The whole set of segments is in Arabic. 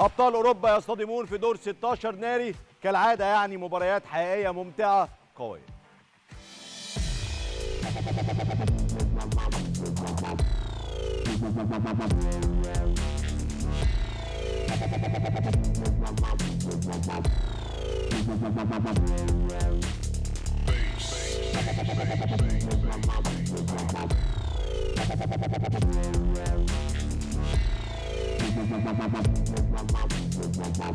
أبطال أوروبا يصطدمون في دور 16 ناري كالعادة يعني مباريات حقيقية ممتعة قوية Wow, wow, wow.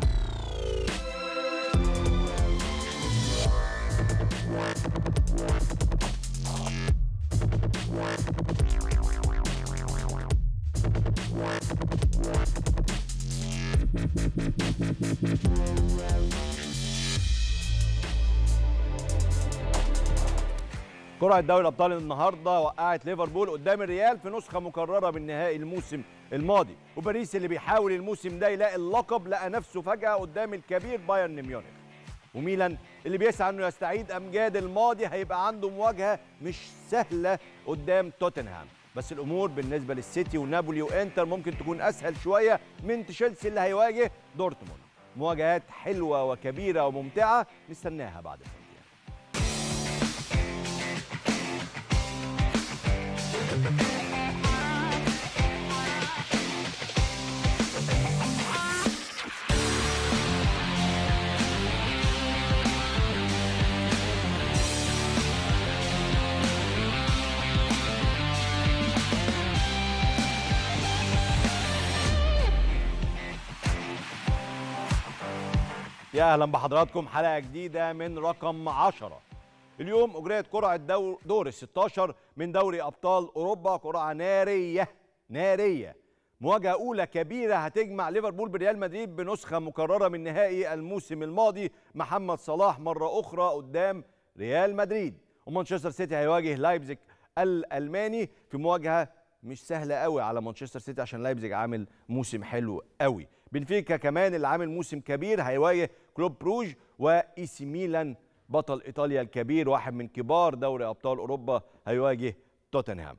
قرعه دوري الابطال النهارده وقعت ليفربول قدام الريال في نسخه مكرره من نهائي الموسم الماضي وباريس اللي بيحاول الموسم ده يلاقي اللقب لقى نفسه فجاه قدام الكبير بايرن ميونخ وميلان اللي بيسعى انه يستعيد امجاد الماضي هيبقى عنده مواجهه مش سهله قدام توتنهام بس الامور بالنسبه للسيتي ونابولي وانتر ممكن تكون اسهل شويه من تشيلسي اللي هيواجه دورتموند مواجهات حلوه وكبيره وممتعه نستناها بعد الفرق. يا اهلا بحضراتكم حلقه جديده من رقم 10 اليوم اجريت قرعه دور, دور ال 16 من دوري ابطال اوروبا قرعه ناريه ناريه مواجهه اولى كبيره هتجمع ليفربول بريال مدريد بنسخه مكرره من نهائي الموسم الماضي محمد صلاح مره اخرى قدام ريال مدريد ومانشستر سيتي هيواجه لايبزيج الالماني في مواجهه مش سهله قوي على مانشستر سيتي عشان لايبزيج عامل موسم حلو قوي بنفيكا كمان اللي عامل موسم كبير هيواجه كلوب واي وايسي ميلان بطل ايطاليا الكبير واحد من كبار دوري ابطال اوروبا هيواجه توتنهام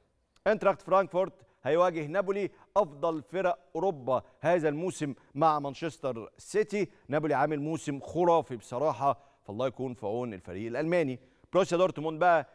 انتراخت فرانكفورت هيواجه نابولي افضل فرق اوروبا هذا الموسم مع مانشستر سيتي نابولي عامل موسم خرافي بصراحه فالله يكون في عون الفريق الالماني بروسيا دورتموند بقى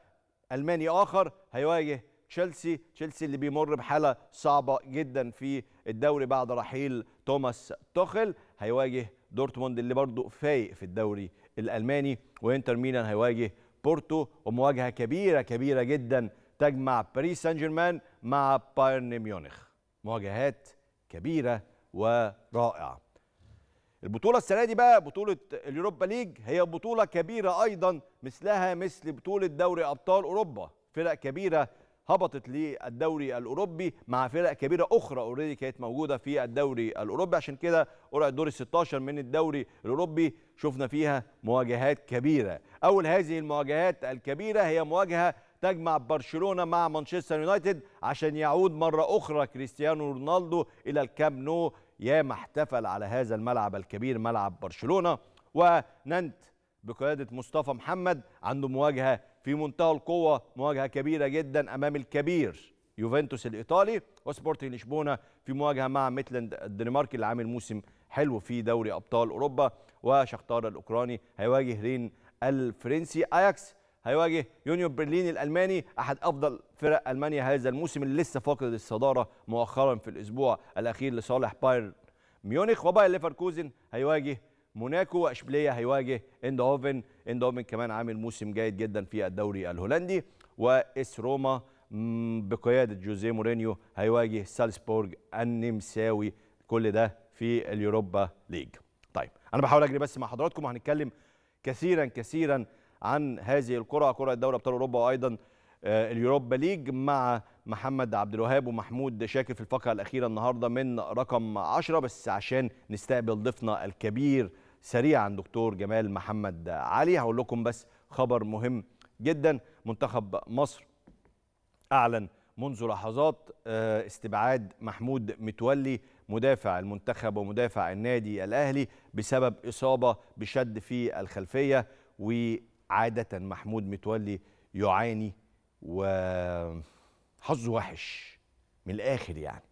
الماني اخر هيواجه تشيلسي تشيلسي اللي بيمر بحاله صعبه جدا في الدوري بعد رحيل توماس توخل هيواجه دورتموند اللي برضه فايق في الدوري الالماني وانتر ميلان هيواجه بورتو ومواجهه كبيره كبيره جدا تجمع باريس سان جيرمان مع بايرن ميونخ مواجهات كبيره ورائعه البطوله السنه دي بقى بطوله اليوروبا ليج هي بطوله كبيره ايضا مثلها مثل بطوله دوري ابطال اوروبا فرق كبيره هبطت للدوري الاوروبي مع فرق كبيره اخرى اوريدي كانت موجوده في الدوري الاوروبي عشان كده قرعه دور ال 16 من الدوري الاوروبي شفنا فيها مواجهات كبيره اول هذه المواجهات الكبيره هي مواجهه تجمع برشلونه مع مانشستر يونايتد عشان يعود مره اخرى كريستيانو رونالدو الى الكام نو ياما احتفل على هذا الملعب الكبير ملعب برشلونه وننت بقياده مصطفى محمد عنده مواجهه في منتهى القوه مواجهه كبيره جدا امام الكبير يوفنتوس الايطالي وسبورتنج لشبونه في مواجهه مع ميتلاند الدنماركي اللي عامل موسم حلو في دوري ابطال اوروبا وشختار الاوكراني هيواجه رين الفرنسي اياكس هيواجه يونيو برلين الالماني احد افضل فرق المانيا هذا الموسم اللي لسه فاقد الصداره مؤخرا في الاسبوع الاخير لصالح بايرن ميونخ وباير ليفركوزن هيواجه موناكو وأشبيلية هيواجه اندهوفن اندهوفن كمان عامل موسم جيد جدا في الدوري الهولندي واس روما بقياده جوزيه مورينيو هيواجه سالسبورج النمساوي كل ده في اليوروبا ليج طيب انا بحاول اجري بس مع حضراتكم وهنتكلم كثيرا كثيرا عن هذه الكره كره الدوري ابطال اوروبا وايضا آه، اليوروبا ليج مع محمد عبد الوهاب ومحمود شاكر في الفقره الاخيره النهارده من رقم 10 بس عشان نستقبل ضيفنا الكبير سريعا دكتور جمال محمد علي هقول لكم بس خبر مهم جدا منتخب مصر أعلن منذ لحظات آه، استبعاد محمود متولي مدافع المنتخب ومدافع النادي الأهلي بسبب إصابة بشد في الخلفية وعادة محمود متولي يعاني وحظه وحش من الآخر يعني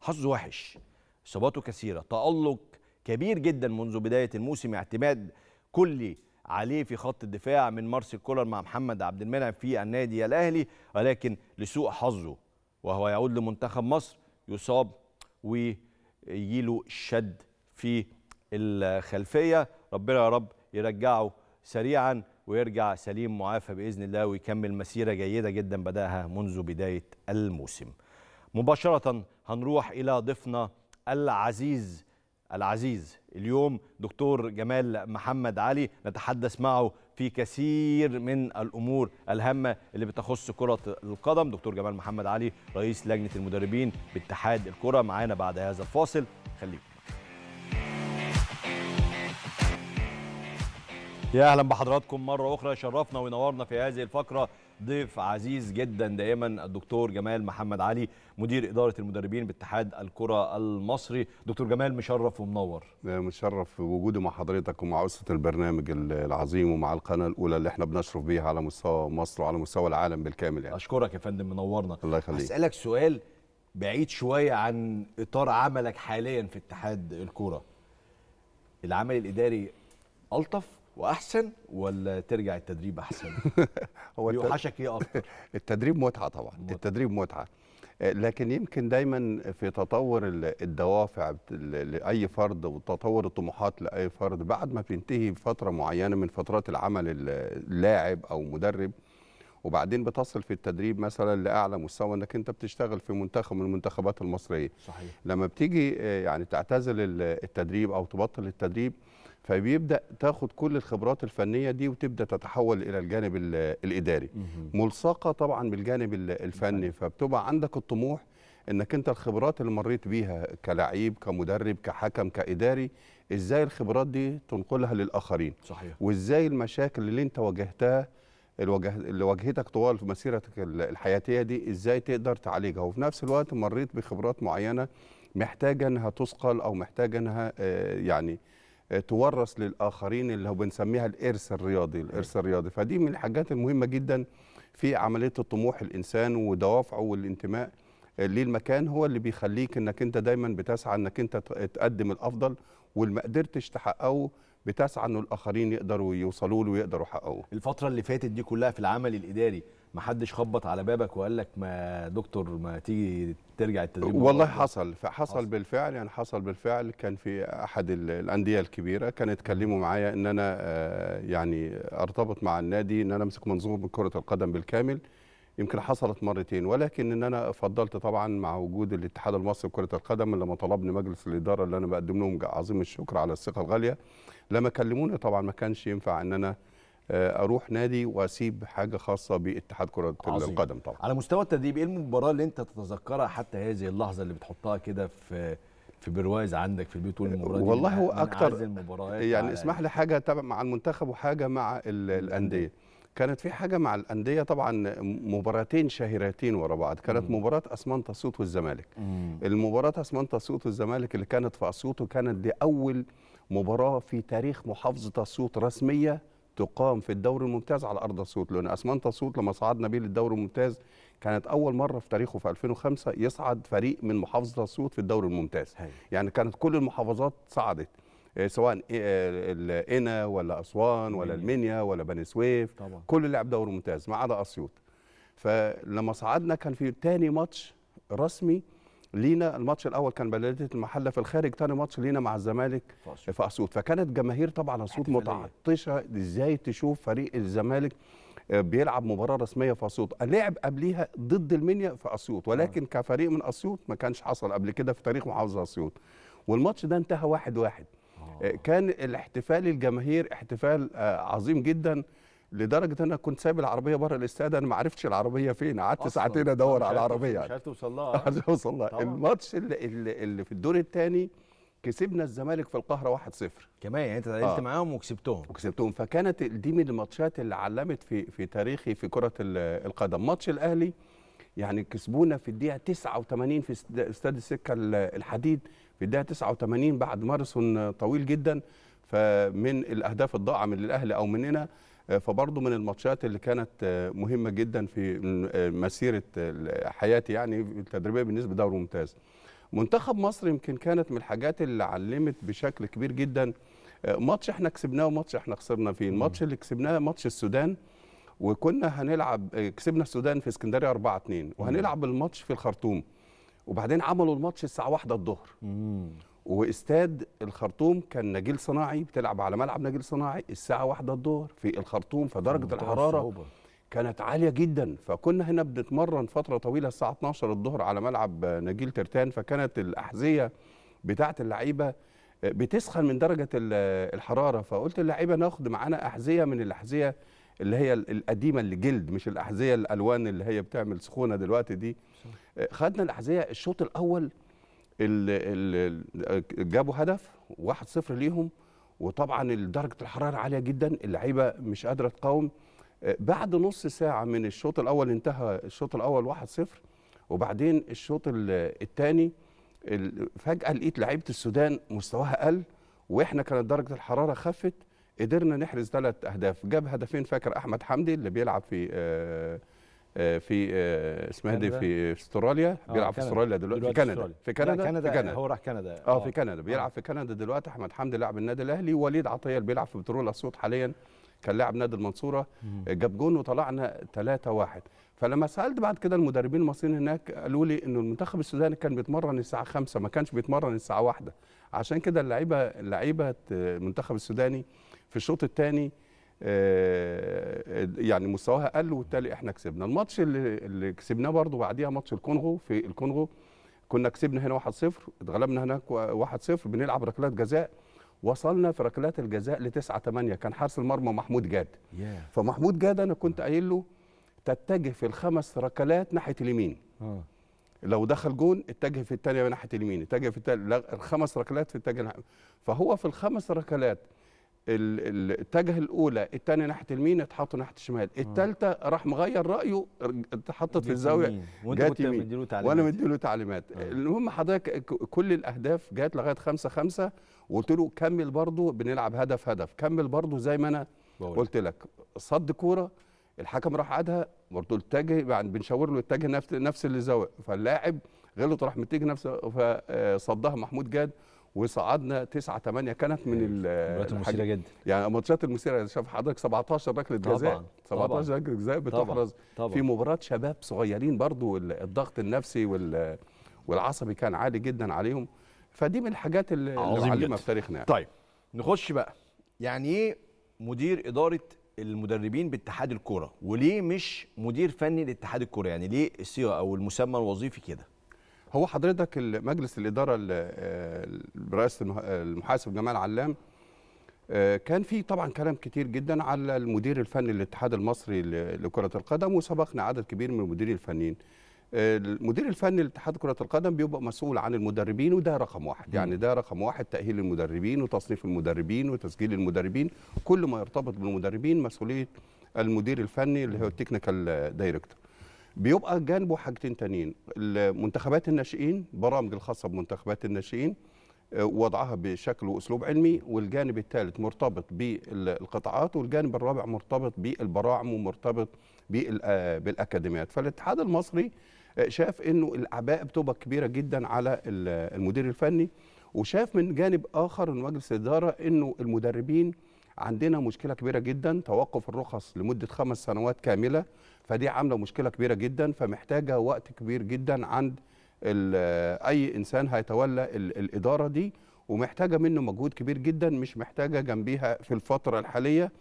حظه وحش إصاباته كثيرة تألق كبير جدا منذ بدايه الموسم اعتماد كلي عليه في خط الدفاع من مارسيل كولر مع محمد عبد المنعم في النادي الاهلي ولكن لسوء حظه وهو يعود لمنتخب مصر يصاب ويجيله شد في الخلفيه ربنا يا رب يرجعه سريعا ويرجع سليم معافى باذن الله ويكمل مسيره جيده جدا بداها منذ بدايه الموسم. مباشره هنروح الى ضيفنا العزيز العزيز اليوم دكتور جمال محمد علي نتحدث معه في كثير من الامور الهامه اللي بتخص كره القدم دكتور جمال محمد علي رئيس لجنه المدربين باتحاد الكره معانا بعد هذا الفاصل خليكم يا اهلا بحضراتكم مره اخرى شرفنا ونورنا في هذه الفقره ضيف عزيز جدا دائما الدكتور جمال محمد علي مدير إدارة المدربين باتحاد الكرة المصري دكتور جمال مشرف ومنور مشرف وجودي مع حضرتك ومع أسرة البرنامج العظيم ومع القناة الأولى اللي احنا بنشرف بيها على مستوى مصر وعلى مستوى العالم بالكامل يعني. أشكرك يا فندم منورنا الله يخليك أسألك سؤال بعيد شوية عن إطار عملك حاليا في اتحاد الكرة العمل الإداري ألطف واحسن ولا ترجع التدريب احسن هو يوحشك ايه اكتر التدريب متعه طبعا متعة. التدريب متعه لكن يمكن دايما في تطور الدوافع لاي فرد وتطور الطموحات لاي فرد بعد ما بينتهي فتره معينه من فترات العمل اللاعب او مدرب وبعدين بتصل في التدريب مثلا لاعلى مستوى انك انت بتشتغل في منتخب من المنتخبات المصريه صحيح. لما بتيجي آه، يعني تعتزل التدريب او تبطل التدريب فبيبدا تاخد كل الخبرات الفنيه دي وتبدا تتحول الى الجانب الاداري ملصقه طبعا بالجانب الفني فبتبقى عندك الطموح انك انت الخبرات اللي مريت بيها كلعيب كمدرب كحكم كاداري ازاي الخبرات دي تنقلها للاخرين صحيح وازاي المشاكل اللي انت واجهتها اللي واجهتك طوال مسيرتك الحياتيه دي ازاي تقدر تعالجها وفي نفس الوقت مريت بخبرات معينه محتاجه انها تثقل او محتاجه انها آه، يعني تورث للاخرين اللي هو بنسميها الارث الرياضي الارث الرياضي فدي من الحاجات المهمه جدا في عمليه الطموح الانسان ودوافعه والانتماء للمكان هو اللي بيخليك انك انت دايما بتسعى انك انت تقدم الافضل واللي ما قدرتش تحققه بتسعى انه الاخرين يقدروا يوصلوا له ويقدروا يحققوه. الفتره اللي فاتت دي كلها في العمل الاداري ما حدش خبط على بابك وقال لك ما دكتور ما تيجي ترجع التدريب والله حصل حصل بالفعل يعني حصل بالفعل كان في احد الانديه الكبيره كان اتكلموا معايا ان انا آه، يعني ارتبط مع النادي ان انا امسك منظومه من كره القدم بالكامل يمكن حصلت مرتين ولكن ان انا فضلت طبعا مع وجود الاتحاد المصري لكره القدم لما طلبني مجلس الاداره اللي انا بقدم لهم عظيم الشكر على الثقه الغاليه لما كلموني طبعا ما كانش ينفع ان انا آه، اروح نادي واسيب حاجه خاصه باتحاد كره عظيم. القدم طبعا على مستوى التدريب ايه المباراه اللي انت تتذكرها حتى هذه اللحظه اللي بتحطها كده في في برواز عندك في البيت تقول المباراه والله هو اكتر يعني اسمح لي حاجه تبع مع المنتخب وحاجه مع الانديه كانت في حاجه مع الانديه طبعا مباراتين شهيرتين ورا بعض كانت مباراه اسمنت اسيوط والزمالك المباراه اسمنت اسيوط والزمالك اللي كانت في اسيوط وكانت دي اول مباراه في تاريخ محافظه اسيوط رسميه تقام في الدوري الممتاز على ارض اسيوط لان اسمنت اسيوط لما صعدنا بيه للدوري الممتاز كانت اول مره في تاريخه في 2005 يصعد فريق من محافظه اسيوط في الدوري الممتاز هي. يعني كانت كل المحافظات صعدت آه، سواء قنا آه، ولا اسوان ولا المنيا ولا بني سويف طبعا. كل لعب دوري ممتاز ما عدا اسيوط فلما صعدنا كان في تاني ماتش رسمي لينا الماتش الاول كان بلديه المحله في الخارج ثاني ماتش لينا مع الزمالك فأسود. في اسيوط فكانت جماهير طبعا اسيوط متعطشه ازاي تشوف فريق الزمالك آه، بيلعب مباراه رسميه في اسيوط لعب قبليها ضد المنيا في اسيوط آه. ولكن آه. كفريق من اسيوط ما كانش حصل قبل كده في تاريخ محافظه اسيوط والماتش ده انتهى واحد واحد آه. آه، كان الاحتفال الجماهير احتفال عظيم جدا لدرجه ان انا كنت سايب العربيه بره الاستاد انا ما عرفتش العربيه فين قعدت ساعتين ادور على العربيه مش عارف توصل لها عايز اوصل لها الماتش اللي, اللي في الدور الثاني كسبنا الزمالك في القاهره 1-0 كمان يعني انت تعادلت آه. معاهم وكسبتهم وكسبتهم فكانت دي من الماتشات اللي علمت في في تاريخي في كره القدم ماتش الاهلي يعني كسبونا في الدقيقه 89 في استاد السكه الحديد في الدقيقه 89 بعد مارسون طويل جدا فمن الاهداف الضاعه من الاهلي او مننا فبرضه من الماتشات اللي كانت آه، مهمه جدا في آه، مسيره آه، حياتي يعني التدريبيه بالنسبه لدوري ممتاز. منتخب مصر يمكن كانت من الحاجات اللي علمت بشكل كبير جدا ماتش احنا كسبناه وماتش احنا خسرنا فيه، الماتش اللي كسبناه ماتش السودان وكنا هنلعب كسبنا السودان في اسكندريه 4 2 وهنلعب الماتش في الخرطوم وبعدين عملوا الماتش الساعه 1 الظهر واستاد الخرطوم كان نجيل صناعي بتلعب على ملعب نجيل صناعي الساعه واحدة الظهر في الخرطوم فدرجه الحراره صعوبة. كانت عاليه جدا فكنا هنا بنتمرن فتره طويله الساعه 12 الظهر على ملعب نجيل ترتان فكانت الاحذيه بتاعه اللعيبه آه، بتسخن من درجه الحراره فقلت اللعيبه ناخد معانا احذيه من الاحذيه اللي هي القديمه اللي جلد مش الاحذيه الالوان اللي هي بتعمل سخونه دلوقتي دي آه، خدنا الاحذيه الشوط الاول جابوا هدف 1-0 ليهم وطبعا درجه الحراره عاليه جدا اللعيبه مش قادره تقاوم بعد نص ساعه من الشوط الاول انتهى الشوط الاول 1-0 وبعدين الشوط الثاني فجاه لقيت لعيبه السودان مستواها قل واحنا كانت درجه الحراره خفت قدرنا نحرز ثلاث اهداف جاب هدفين فاكر احمد حمدي اللي بيلعب في آه، آه، في آه، اسمها إيه دي في استراليا آه، بيلعب في استراليا دلوقتي, دلوقتي في كندا في كندا كندا, في كندا هو راح كندا اه في كندا بيلعب في كندا دلوقتي احمد حمدي لاعب النادي الاهلي وليد عطيه اللي بيلعب في بترول اسيوط حاليا كان لاعب نادي المنصوره جاب جون وطلعنا 3 1 فلما سالت بعد كده المدربين المصريين هناك قالوا لي انه المنتخب السوداني كان بيتمرن الساعه 5 ما كانش بيتمرن الساعه 1 عشان كده اللعيبه لعيبه المنتخب السوداني في الشوط الثاني آه، آه، يعني مستواها قل وبالتالي احنا كسبنا الماتش اللي اللي كسبناه برضو بعديها ماتش الكونغو في الكونغو كنا كسبنا هنا 1-0 اتغلبنا هناك 1-0 بنلعب ركلات جزاء وصلنا في ركلات الجزاء ل 9 8 كان حارس المرمى محمود جاد yeah. فمحمود جاد انا كنت قايل له تتجه في الخمس ركلات ناحيه اليمين oh. لو دخل جون اتجه في الثانيه ناحيه اليمين اتجه في التانية الخمس ركلات في اتجه فهو في الخمس ركلات الاتجاه الاولى الثاني ناحيه اليمين اتحط ناحيه الشمال آه. الثالثه راح مغير رايه اتحطت في الزاويه جات يمين وانا مديله تعليمات آه. المهم حضرتك كل الاهداف جات لغايه خمسة خمسة وقلت له كمل برضه بنلعب هدف هدف كمل برضه زي ما انا قلت لك صد كوره الحكم راح عادها برضه اتجه يعني بنشاور له اتجه نفس نفس الزاويه فاللاعب غلط راح متجه نفس فصدها آه، محمود جاد وصعدنا 9 8 كانت من إيه، الماتشات المثيره جدا يعني الماتشات المثيره شاف حضرتك 17 ركله جزاء 17 ركله جزاء بتحرز طبعًا. في مباراه شباب صغيرين برضو الضغط النفسي وال والعصبي كان عالي جدا عليهم فدي من الحاجات اللي معلمه في تاريخنا طيب نخش بقى يعني ايه مدير اداره المدربين باتحاد الكوره وليه مش مدير فني لاتحاد الكوره يعني ليه السي او المسمى الوظيفي كده هو حضرتك مجلس الاداره برئاسه آه، المحاسب جمال علام آه، كان في طبعا كلام كتير جدا على المدير الفني للاتحاد المصري لكره القدم وسبقنا عدد كبير من المديرين الفنيين آه، المدير الفني لاتحاد كرة القدم بيبقى مسؤول عن المدربين وده رقم واحد يعني ده رقم واحد تأهيل المدربين وتصنيف المدربين وتسجيل المدربين كل ما يرتبط بالمدربين مسؤولية المدير الفني اللي هو التكنيكال دايركتور بيبقى جانبه حاجتين تانيين المنتخبات الناشئين برامج الخاصه بمنتخبات الناشئين آه، وضعها بشكل واسلوب علمي والجانب الثالث مرتبط بالقطاعات والجانب الرابع مرتبط بالبراعم ومرتبط آه، بالاكاديميات فالاتحاد المصري آه، شاف انه الاعباء بتبقى كبيره جدا على المدير الفني وشاف من جانب اخر من مجلس الاداره انه المدربين عندنا مشكله كبيره جدا توقف الرخص لمده خمس سنوات كامله فدي عامله مشكله كبيره جدا فمحتاجه وقت كبير جدا عند آه، اي انسان هيتولى الاداره دي ومحتاجه منه مجهود كبير جدا مش محتاجه جنبيها في الفتره الحاليه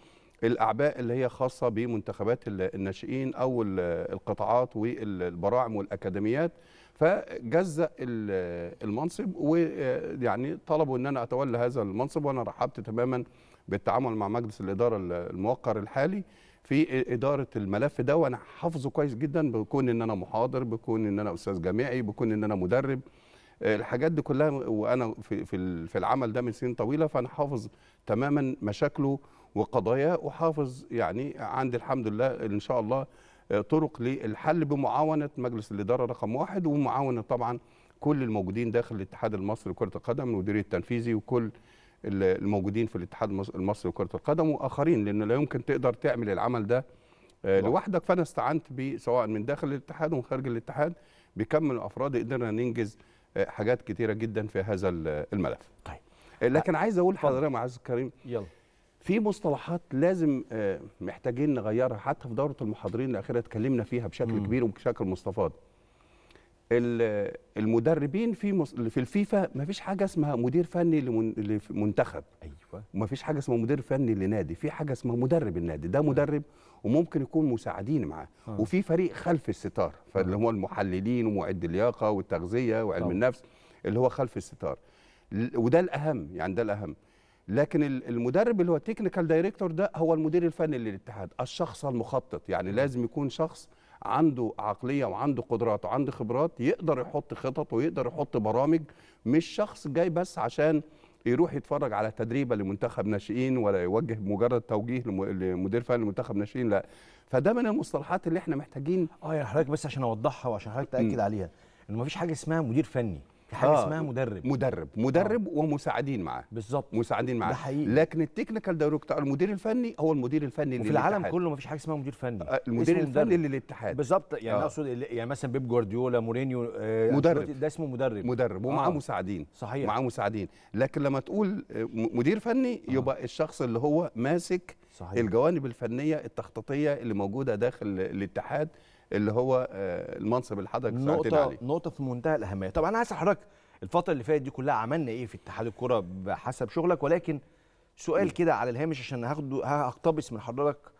الاعباء اللي هي خاصه بمنتخبات الناشئين او القطاعات والبراعم والاكاديميات فجزأ المنصب ويعني طلبوا ان انا اتولى هذا المنصب وانا رحبت تماما بالتعامل مع مجلس الاداره الموقر الحالي في اداره الملف ده وانا حافظه كويس جدا بكون ان انا محاضر بكون ان انا استاذ جامعي بكون ان انا مدرب آه، الحاجات دي كلها وانا في في العمل ده من سنين طويله فانا حافظ تماما مشاكله وقضاياه وحافظ يعني عندي الحمد لله ان شاء الله آه، طرق للحل بمعاونه مجلس الاداره رقم واحد ومعاونه طبعا كل الموجودين داخل الاتحاد المصري لكره القدم المدير التنفيذي وكل الموجودين في الاتحاد المصري لكره القدم واخرين لان لا يمكن تقدر تعمل العمل ده آه، لوحدك فانا استعنت سواء من داخل الاتحاد ومن خارج الاتحاد بكم من الافراد قدرنا ننجز آه، حاجات كتيره جدا في هذا الملف طيب آه، لكن عايز اقول لحضرتك معز الكريم يلا في مصطلحات لازم محتاجين نغيرها حتى في دوره المحاضرين الاخيره اتكلمنا فيها بشكل م. كبير وبشكل مستفاض المدربين في في الفيفا ما فيش حاجه اسمها مدير فني لمنتخب ايوه وما فيش حاجه اسمها مدير فني لنادي في حاجه اسمها مدرب النادي ده مدرب وممكن يكون مساعدين معاه آه. وفي فريق خلف الستار فاللي هم المحللين ومعد اللياقه والتغذيه وعلم آه. النفس اللي هو خلف الستار وده الاهم يعني ده الاهم لكن المدرب اللي هو التكنيكال دايركتور ده هو المدير الفني للاتحاد الشخص المخطط يعني آه. لازم يكون شخص عنده عقليه وعنده قدرات وعنده خبرات يقدر يحط خطط ويقدر يحط برامج مش شخص جاي بس عشان يروح يتفرج على تدريبه لمنتخب ناشئين ولا يوجه مجرد توجيه لمدير فني لمنتخب ناشئين لا فده من المصطلحات اللي احنا محتاجين اه يا حضرتك بس عشان اوضحها وعشان حضرتك تاكد عليها انه ما فيش حاجه اسمها مدير فني حاجه آه اسمها مدرب مدرب آه. مدرب آه. ومساعدين معاه بالظبط مساعدين معاه ده حقيقي لكن التكنيكال دايركتور المدير الفني هو المدير الفني في العالم الاتحاد. كله ما فيش حاجه اسمها مدير فني آه المدير الفني للاتحاد بالظبط يعني آه. اقصد يعني مثلا بيب جوارديولا مورينيو آه مدرب ده اسمه مدرب مدرب ومعاه آه. مساعدين صحيح معاه مساعدين لكن لما تقول آه، مدير فني يبقى الشخص اللي هو ماسك صحيح. الجوانب الفنيه التخطيطيه اللي موجوده داخل الاتحاد اللي هو آه، المنصب اللي حضرتك سالتني عليه نقطه في منتهى الاهميه طب انا عايز حضرتك الفتره اللي فاتت دي كلها عملنا ايه في اتحاد الكره بحسب شغلك ولكن سؤال كده على الهامش عشان هاخده هقتبس من حضرتك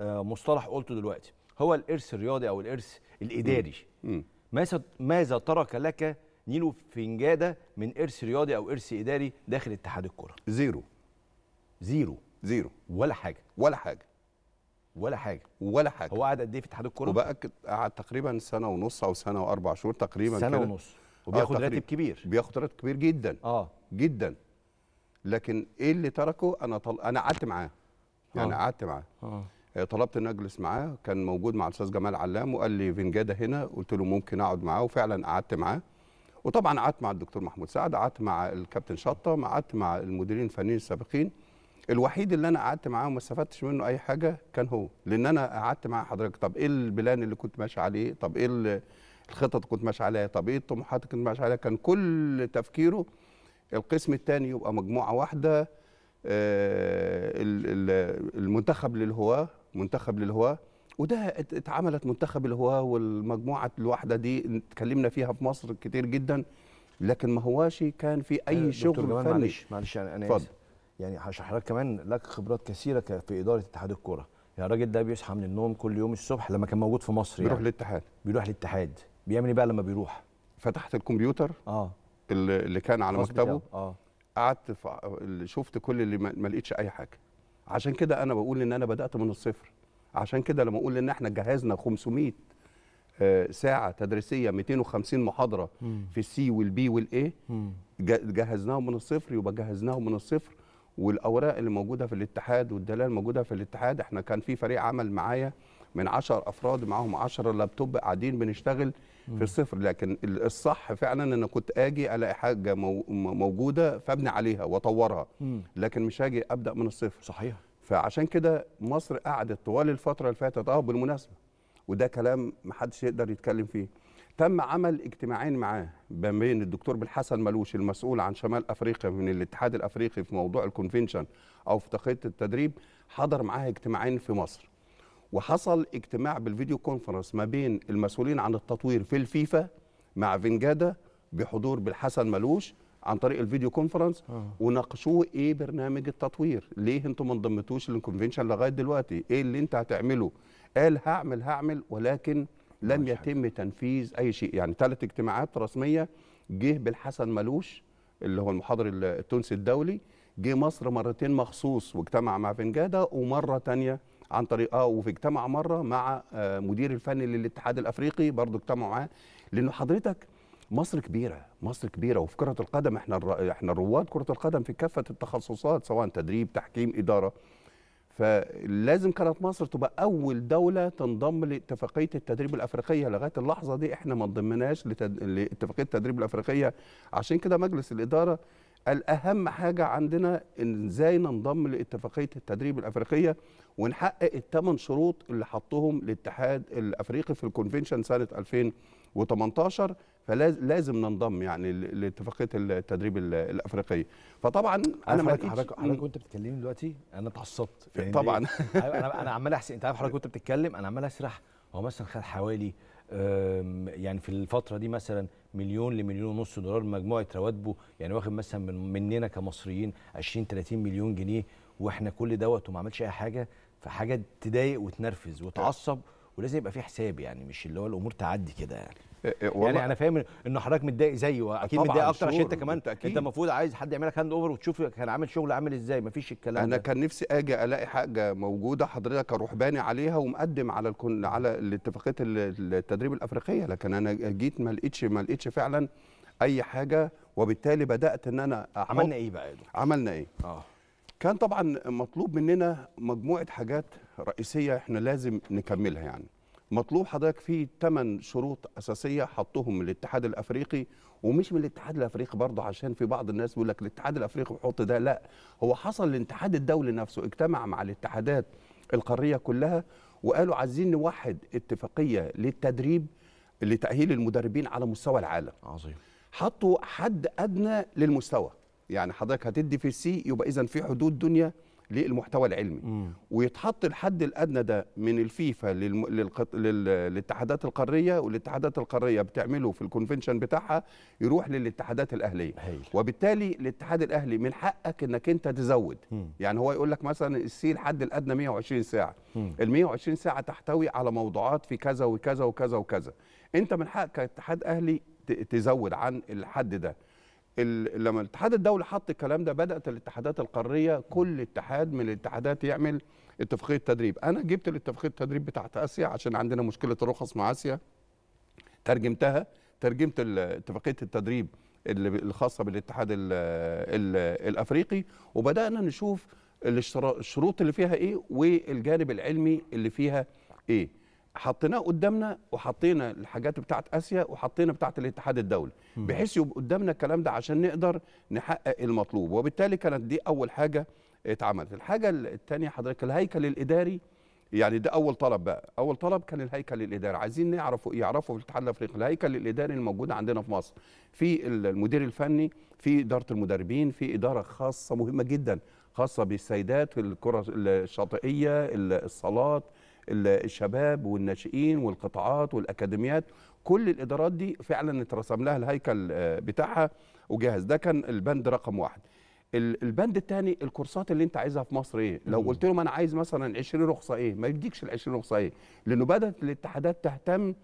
آه، مصطلح قلته دلوقتي هو الارث الرياضي او الارث الاداري ماذا ماذا ترك لك نيلو فنجاده من ارث رياضي او ارث اداري داخل اتحاد الكره زيرو زيرو زيرو ولا حاجه ولا حاجه ولا حاجه ولا حاجه هو قعد قد ايه في اتحاد الكوره وباكد قعد تقريبا سنه ونص او سنه واربع شهور تقريبا سنه كده. ونص آه، وبياخد آه راتب كبير بياخد راتب كبير جدا اه جدا لكن ايه اللي تركه انا طل... انا قعدت معاه يعني آه. قعدت معاه آه. آه، طلبت ان اجلس معاه كان موجود مع الاستاذ جمال علام وقال لي فنجاده هنا قلت له ممكن اقعد معاه وفعلا قعدت معاه وطبعا قعدت مع الدكتور محمود سعد قعدت مع الكابتن شطه قعدت مع المديرين الفنيين السابقين الوحيد اللي انا قعدت معاه وما استفدتش منه اي حاجه كان هو لان انا قعدت مع حضرتك طب ايه البلان اللي كنت ماشي عليه طب ايه الخطط اللي كنت ماشي عليها طب ايه الطموحات اللي كنت ماشي عليها كان كل تفكيره القسم الثاني يبقى مجموعه واحده آه، المنتخب للهواه منتخب للهواه وده اتعملت منتخب الهواه والمجموعه الواحده دي اتكلمنا فيها في مصر كتير جدا لكن ما هواش كان في اي آه، شغل فني معلش معلش انا اسف يعني حضرتك كمان لك خبرات كثيره في اداره اتحاد الكوره يعني الراجل ده بيصحى من النوم كل يوم الصبح لما كان موجود في مصر بيروح يعني. للاتحاد بيروح للاتحاد بيعمل ايه بقى لما بيروح فتحت الكمبيوتر اه اللي كان على مكتبه اه قعدت ف... شفت كل اللي ما لقيتش اي حاجه عشان كده انا بقول ان انا بدات من الصفر عشان كده لما اقول ان احنا جهزنا 500 آه، ساعه تدريسيه 250 محاضره م. في السي والبي والاي جهزناهم من الصفر يبقى جهزناهم من الصفر والاوراق اللي موجوده في الاتحاد والدلائل الموجوده في الاتحاد احنا كان في فريق عمل معايا من 10 افراد معاهم 10 لابتوب قاعدين بنشتغل في الصفر لكن الصح فعلا انا كنت اجي الاقي حاجه موجوده فابني عليها واطورها لكن مش هاجي ابدا من الصفر صحيح فعشان كده مصر قعدت طوال الفتره اللي فاتت اه بالمناسبه وده كلام محدش يقدر يتكلم فيه تم عمل اجتماعين معاه ما بين الدكتور بالحسن ملوش المسؤول عن شمال افريقيا من الاتحاد الافريقي في موضوع الكونفنشن او في تخطيط التدريب حضر معاه اجتماعين في مصر وحصل اجتماع بالفيديو كونفرنس ما بين المسؤولين عن التطوير في الفيفا مع فينجادا بحضور بالحسن ملوش عن طريق الفيديو كونفرنس آه. وناقشوه ايه برنامج التطوير ليه انتوا ما انضمتوش للكونفنشن لغايه دلوقتي ايه اللي انت هتعمله قال هعمل هعمل ولكن لم يتم تنفيذ اي شيء يعني ثلاث اجتماعات رسميه جه بالحسن ملوش اللي هو المحاضر التونسي الدولي جه مصر مرتين مخصوص واجتمع مع فنجاده ومره ثانيه عن طريق اه وفي اجتمع مره مع آه، مدير الفني للاتحاد الافريقي برضه اجتمعوا معاه لانه حضرتك مصر كبيره مصر كبيره وفي كره القدم احنا احنا رواد كره القدم في كافه التخصصات سواء تدريب تحكيم اداره فلازم كانت مصر تبقى اول دوله تنضم لاتفاقيه التدريب الافريقيه لغايه اللحظه دي احنا ما انضمناش لتد... لاتفاقيه التدريب الافريقيه عشان كده مجلس الاداره الاهم حاجه عندنا ان ازاي ننضم لاتفاقيه التدريب الافريقيه ونحقق الثمان شروط اللي حطهم الاتحاد الافريقي في الكونفنشن سنه 2018 فلازم ننضم يعني لاتفاقيه التدريب الافريقيه فطبعا انا حضرتك حضرتك حضرتك وانت بتتكلمني دلوقتي انا اتعصبت يعني طبعا أيوة، انا انا عمال احسب انت عارف حضرتك وانت بتتكلم انا عمال اسرح هو مثلا خد حوالي يعني في الفتره دي مثلا مليون لمليون ونص دولار مجموعه رواتبه يعني واخد مثلا من مننا كمصريين 20 30 مليون جنيه واحنا كل دوت وما عملش اي حاجه فحاجه تضايق وتنرفز وتعصب ولازم يبقى في حساب يعني مش اللي هو الامور تعدي كده يعني إيه، إيه، يعني انا فاهم ان حضرتك متضايق زيي واكيد متضايق اكتر عشان انت كمان بالتأكيد. انت المفروض عايز حد يعمل لك هاند اوفر وتشوف كان عامل شغل عامل ازاي مفيش الكلام انا ده. كان نفسي اجي الاقي حاجه موجوده حضرتك اروح باني عليها ومقدم على الكن على الاتفاقيه التدريب الافريقيه لكن انا جيت ما لقيتش ما لقيتش فعلا اي حاجه وبالتالي بدات ان انا عملنا ايه بقى عملنا ايه اه كان طبعا مطلوب مننا مجموعه حاجات رئيسيه احنا لازم نكملها يعني مطلوب حضرتك في ثمان شروط اساسيه حطهم من الاتحاد الافريقي ومش من الاتحاد الافريقي برضه عشان في بعض الناس بيقول لك الاتحاد الافريقي بيحط ده لا هو حصل الاتحاد الدولي نفسه اجتمع مع الاتحادات القاريه كلها وقالوا عايزين نوحد اتفاقيه للتدريب لتاهيل المدربين على مستوى العالم عظيم حطوا حد ادنى للمستوى يعني حضرتك هتدي في السي يبقى اذا في حدود دنيا للمحتوى العلمي مم. ويتحط الحد الادنى ده من الفيفا للم... للق... لل... للاتحادات القاريه والاتحادات القاريه بتعمله في الكونفنشن بتاعها يروح للاتحادات الاهليه هيل. وبالتالي الاتحاد الاهلي من حقك انك انت تزود مم. يعني هو يقول لك مثلا السي الحد الادنى 120 ساعه ال 120 ساعه تحتوي على موضوعات في كذا وكذا وكذا وكذا انت من حقك كاتحاد اهلي تزود عن الحد ده لما الاتحاد الدولي حط الكلام ده بدات الاتحادات القاريه كل اتحاد من الاتحادات يعمل اتفاقيه تدريب انا جبت الاتفاقيه التدريب بتاعت اسيا عشان عندنا مشكله الرخص مع اسيا ترجمتها ترجمت اتفاقيه التدريب الخاصه بالاتحاد الـ الـ الافريقي وبدانا نشوف الشروط اللي فيها ايه والجانب العلمي اللي فيها ايه حطيناه قدامنا وحطينا الحاجات بتاعت اسيا وحطينا بتاعت الاتحاد الدولي بحيث يبقى قدامنا الكلام ده عشان نقدر نحقق المطلوب وبالتالي كانت دي اول حاجه اتعملت الحاجه الثانيه حضرتك الهيكل الاداري يعني ده اول طلب بقى اول طلب كان الهيكل الاداري عايزين نعرفوا يعرفوا في الاتحاد الافريقي الهيكل الاداري الموجود عندنا في مصر في المدير الفني في اداره المدربين في اداره خاصه مهمه جدا خاصه بالسيدات الكره الشاطئيه الصالات الشباب والناشئين والقطاعات والاكاديميات كل الادارات دي فعلا اترسم لها الهيكل آه، بتاعها وجاهز ده كان البند رقم واحد البند الثاني الكورسات اللي انت عايزها في مصر ايه لو قلت لهم انا عايز مثلا 20 رخصه ايه ما يديكش ال 20 رخصه ايه لانه بدات الاتحادات تهتم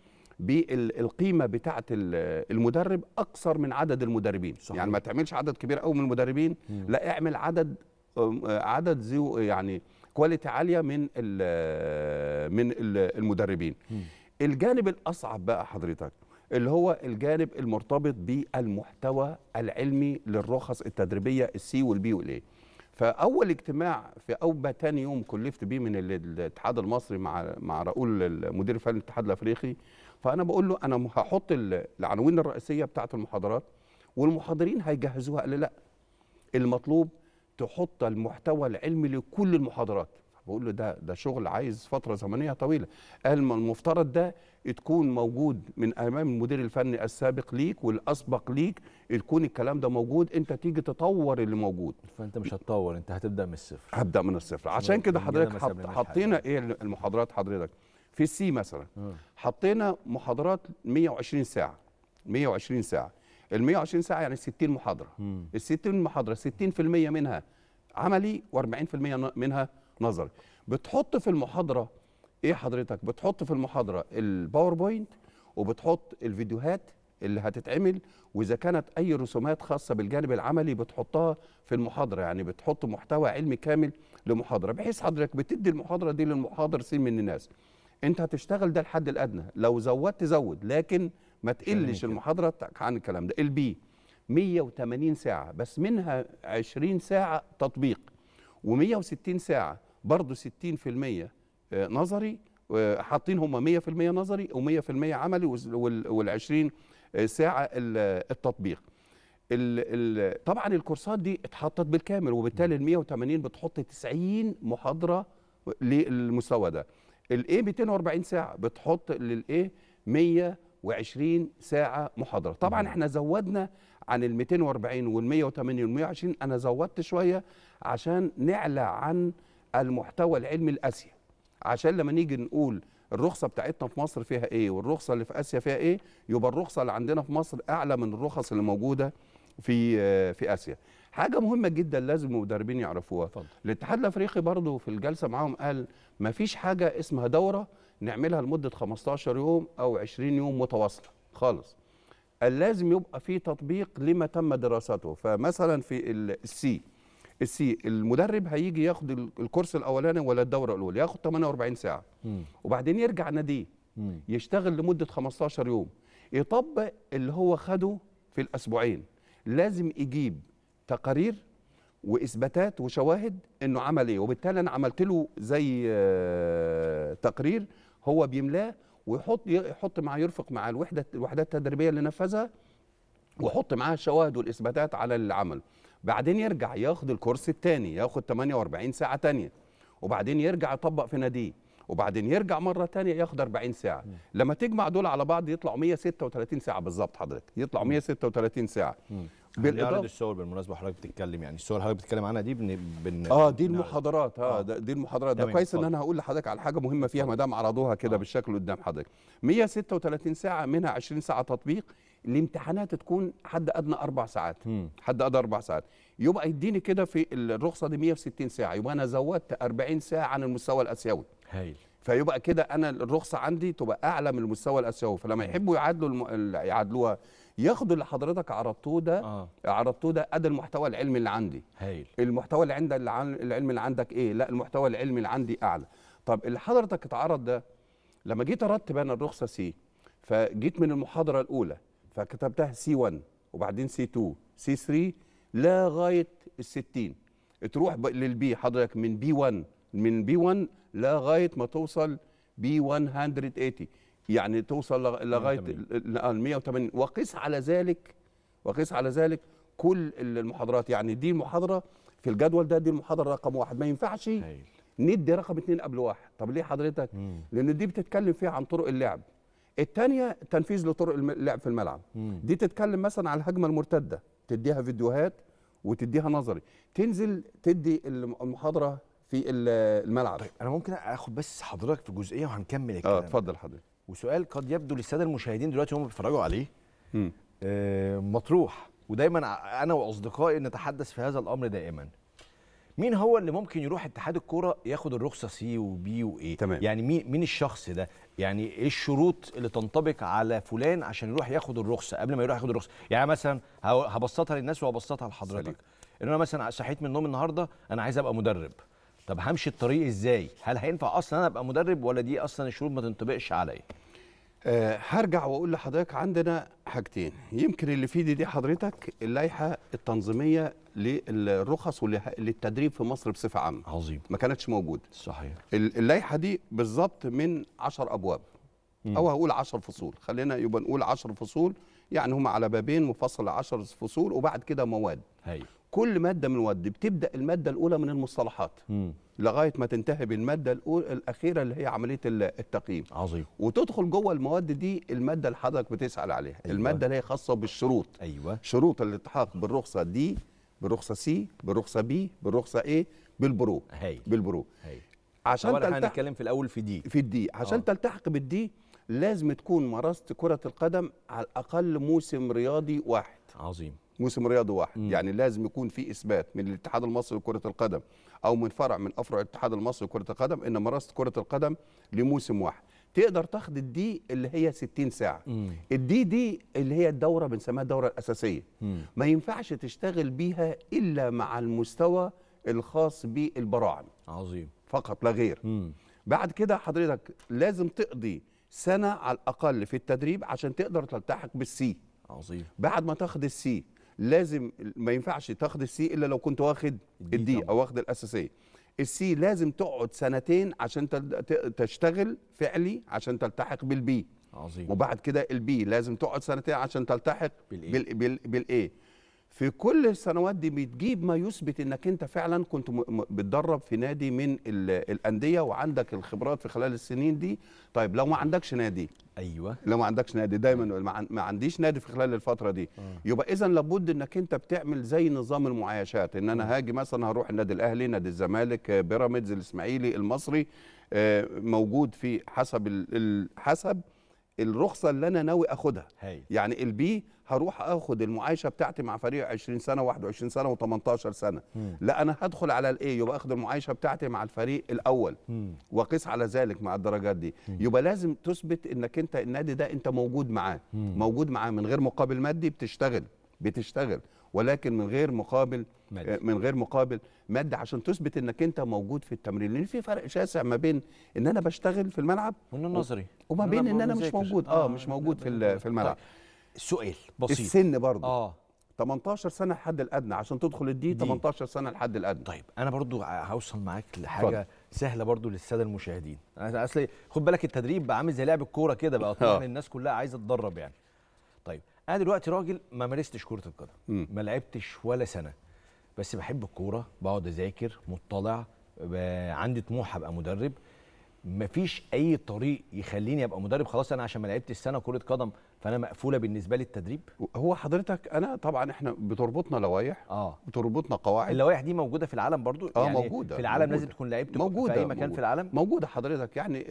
بالقيمه بتاعه المدرب اكثر من عدد المدربين يعني صحيح. يعني ما تعملش عدد كبير قوي من المدربين لا اعمل عدد آه، عدد ذو يعني كواليتي عاليه من ال من المدربين الجانب الاصعب بقى حضرتك اللي هو الجانب المرتبط بالمحتوى العلمي للرخص التدريبيه السي والبي والاي فاول اجتماع في اوبا تاني يوم كلفت بيه من الاتحاد المصري مع مع راؤول المدير الفني الاتحاد الافريقي فانا بقول له انا هحط العناوين الرئيسيه بتاعه المحاضرات والمحاضرين هيجهزوها قال لا المطلوب تحط المحتوى العلمي لكل المحاضرات بقول له ده ده شغل عايز فتره زمنيه طويله قال ما المفترض ده تكون موجود من امام المدير الفني السابق ليك والاسبق ليك يكون الكلام ده موجود انت تيجي تطور اللي موجود فانت مش هتطور انت هتبدا من الصفر هبدا من الصفر عشان كده حضرتك حط حطينا ايه المحاضرات حضرتك في السي مثلا آه. حطينا محاضرات 120 ساعه 120 ساعه ال 120 ساعه يعني 60 محاضره ال 60 محاضره 60% منها عملي و40% منها نظري بتحط في المحاضره ايه حضرتك بتحط في المحاضره الباوربوينت وبتحط الفيديوهات اللي هتتعمل واذا كانت اي رسومات خاصه بالجانب العملي بتحطها في المحاضره يعني بتحط محتوى علمي كامل لمحاضره بحيث حضرتك بتدي المحاضره دي للمحاضر سين من الناس انت هتشتغل ده الحد الادنى لو زودت زود لكن ما تقلش يعني. المحاضره عن الكلام ده البي 180 ساعه بس منها 20 ساعه تطبيق و160 ساعه برضه 60% آه، نظري آه، حاطين هم 100% نظري و100% عملي وال20 آه، ساعه التطبيق طبعا الكورسات دي اتحطت بالكامل وبالتالي ال 180 بتحط 90 محاضره للمستوى ده الايه 240 ساعه بتحط للايه 100 و20 ساعه محاضره طبعا احنا زودنا عن ال 240 وال 180 وال 120 انا زودت شويه عشان نعلى عن المحتوى العلمي الاسيا عشان لما نيجي نقول الرخصه بتاعتنا في مصر فيها ايه والرخصه اللي في اسيا فيها ايه يبقى الرخصه اللي عندنا في مصر اعلى من الرخص اللي موجوده في في اسيا حاجه مهمه جدا لازم المدربين يعرفوها فضل. الاتحاد الافريقي برضه في الجلسه معاهم قال ما فيش حاجه اسمها دوره نعملها لمده 15 يوم او 20 يوم متواصله خالص لازم يبقى في تطبيق لما تم دراسته فمثلا في السي السي المدرب هيجي ياخد الكورس الاولاني ولا الدوره الاولى ياخد 48 ساعه م. وبعدين يرجع ناديه يشتغل لمده 15 يوم يطبق اللي هو خده في الاسبوعين لازم يجيب تقارير واثباتات وشواهد انه عمل ايه وبالتالي انا عملت له زي آه، تقرير هو بيملاه ويحط يحط معاه يرفق مع الوحده الوحدات التدريبيه اللي نفذها ويحط معاها الشواهد والاثباتات على اللي عمله بعدين يرجع ياخد الكورس الثاني ياخد 48 ساعه ثانيه وبعدين يرجع يطبق في ناديه وبعدين يرجع مره ثانيه ياخد 40 ساعه م. لما تجمع دول على بعض يطلعوا 136 ساعه بالظبط حضرتك يطلعوا 136 ساعه م. بالاضافه نعرض الشغل بالمناسبه حضرتك بتتكلم يعني الشغل حضرتك بتتكلم عنها دي بن... بن... اه دي المحاضرات اه, آه. دي المحاضرات ده كويس ان انا هقول لحضرتك على حاجه مهمه فيها ما دام عرضوها كده آه. بالشكل قدام حضرتك 136 ساعه منها 20 ساعه تطبيق الامتحانات تكون حد ادنى اربع ساعات م. حد ادنى اربع ساعات يبقى يديني كده في الرخصه دي 160 ساعه يبقى انا زودت 40 ساعه عن المستوى الاسيوي هايل فيبقى كده انا الرخصه عندي تبقى اعلى من المستوى الاسيوي فلما يحبوا يعادلوا الم... يعادلوها ياخدوا اللي حضرتك عرضتوه ده آه. عرضتوه ده ادي المحتوى العلمي اللي عندي هايل المحتوى اللي عندك العلمي اللي عندك ايه لا المحتوى العلمي اللي عندي اعلى طب اللي حضرتك اتعرض ده لما جيت ارتب انا الرخصه سي فجيت من المحاضره الاولى فكتبتها سي 1 وبعدين سي 2 سي 3 لغايه ال 60 تروح للبي حضرتك من بي 1 من بي 1 لغايه ما توصل بي 180 يعني توصل لغايه ال 180 آه، وقيس على ذلك وقيس على ذلك كل المحاضرات يعني دي المحاضره في الجدول ده دي المحاضره رقم واحد ما ينفعش ندي رقم اثنين قبل واحد طب ليه حضرتك؟ مم. لان دي بتتكلم فيها عن طرق اللعب الثانيه تنفيذ لطرق اللعب في الملعب مم. دي تتكلم مثلا على الهجمه المرتده تديها فيديوهات وتديها نظري تنزل تدي المحاضره في الملعب طيب انا ممكن اخد بس حضرتك في جزئيه وهنكمل آه، الكلام اه اتفضل حضرتك وسؤال قد يبدو للساده المشاهدين دلوقتي هم بيتفرجوا عليه آه مطروح ودايما انا واصدقائي نتحدث في هذا الامر دائما مين هو اللي ممكن يروح اتحاد الكوره ياخد الرخصه سي وبي وايه تمام. يعني مين مين الشخص ده يعني ايه الشروط اللي تنطبق على فلان عشان يروح ياخد الرخصه قبل ما يروح ياخد الرخصه يعني مثلا هبسطها للناس وهبسطها لحضرتك ان انا مثلا صحيت من النوم النهارده انا عايز ابقى مدرب طب همشي الطريق ازاي هل هينفع اصلا انا ابقى مدرب ولا دي اصلا الشروط ما تنطبقش عليا أه هرجع واقول لحضرتك عندنا حاجتين يمكن اللي في دي, دي حضرتك اللائحه التنظيميه للرخص وللتدريب في مصر بصفه عامه عظيم ما كانتش موجوده صحيح اللائحه دي بالظبط من 10 ابواب مم. او هقول 10 فصول خلينا يبقى نقول 10 فصول يعني هم على بابين مفصل 10 فصول وبعد كده مواد هي. كل ماده من ود بتبدا الماده الاولى من المصطلحات م. لغايه ما تنتهي بالماده الاولى الاخيره اللي هي عمليه التقييم عظيم وتدخل جوه المواد دي الماده اللي حضرتك بتسال عليها أيوة. الماده اللي هي خاصه بالشروط ايوه شروط الالتحاق بالرخصه دي بالرخصه سي بالرخصه بي بالرخصه ايه بالبرو هي. بالبرو هي. عشان تلتحق هنتكلم في الاول في دي في الدي آه. عشان تلتحق بالدي لازم تكون مارست كره القدم على الاقل موسم رياضي واحد عظيم موسم رياضي واحد م. يعني لازم يكون في اثبات من الاتحاد المصري لكره القدم او من فرع من افرع الاتحاد المصري لكره القدم ان مارست كره القدم لموسم واحد تقدر تاخد الدي اللي هي 60 ساعه م. الدي دي اللي هي الدوره بنسميها الدوره الاساسيه م. ما ينفعش تشتغل بيها الا مع المستوى الخاص بالبراعم عظيم فقط لا غير م. بعد كده حضرتك لازم تقضي سنه على الاقل في التدريب عشان تقدر تلتحق بالسي عظيم بعد ما تاخد السي لازم ما ينفعش تاخد السي الا لو كنت واخد الدي او واخد الاساسيه السي لازم تقعد سنتين عشان تشتغل فعلي عشان تلتحق بالبي عظيم وبعد كده البي لازم تقعد سنتين عشان تلتحق بالاي في كل السنوات دي بتجيب ما يثبت انك انت فعلا كنت بتدرب في نادي من الانديه وعندك الخبرات في خلال السنين دي طيب لو ما عندكش نادي ايوه لو ما عندكش نادي دايما ما عنديش نادي في خلال الفتره دي آه. يبقى اذا لابد انك انت بتعمل زي نظام المعايشات ان انا آه. هاجي مثلا هروح النادي الاهلي نادي الزمالك بيراميدز الاسماعيلي المصري آه، موجود في حسب حسب الرخصه اللي انا ناوي اخدها هي. يعني البي هروح اخد المعايشه بتاعتي مع فريق 20 سنه 21 سنه و18 سنه مم. لا انا هدخل على الايه يبقى اخد المعايشه بتاعتي مع الفريق الاول وقيس على ذلك مع الدرجات دي مم. يبقى لازم تثبت انك انت النادي ده انت موجود معاه مم. موجود معاه من غير مقابل مادي بتشتغل بتشتغل ولكن من غير مقابل مادي. آه، من غير مقابل مادي عشان تثبت انك انت موجود في التمرين لان في فرق شاسع ما بين ان انا بشتغل في الملعب وان النظري وما بين ان انا مش موجود اه, آه، مش موجود في في الملعب طيب. سؤال بسيط السن برضه اه 18 سنه الحد الادنى عشان تدخل الدي 18 سنه الحد الادنى طيب انا برضو هوصل معاك لحاجه فضل. سهله برضو للساده المشاهدين انا اصل خد بالك التدريب بقى عامل زي لعب الكوره كده بقى آه. طبعا الناس كلها عايزه تدرب يعني طيب انا دلوقتي راجل ما مارستش كره القدم ما لعبتش ولا سنه بس بحب الكوره بقعد اذاكر مطلع عندي طموح ابقى مدرب مفيش اي طريق يخليني ابقى مدرب خلاص انا عشان ما لعبتش سنه كره قدم فانا مقفوله بالنسبه لي التدريب هو حضرتك انا طبعا احنا بتربطنا لوائح اه بتربطنا قواعد اللوائح دي موجوده في العالم برضو اه يعني موجوده في العالم موجودة لازم تكون لعيبه موجوده في اي مكان موجودة في العالم موجوده حضرتك يعني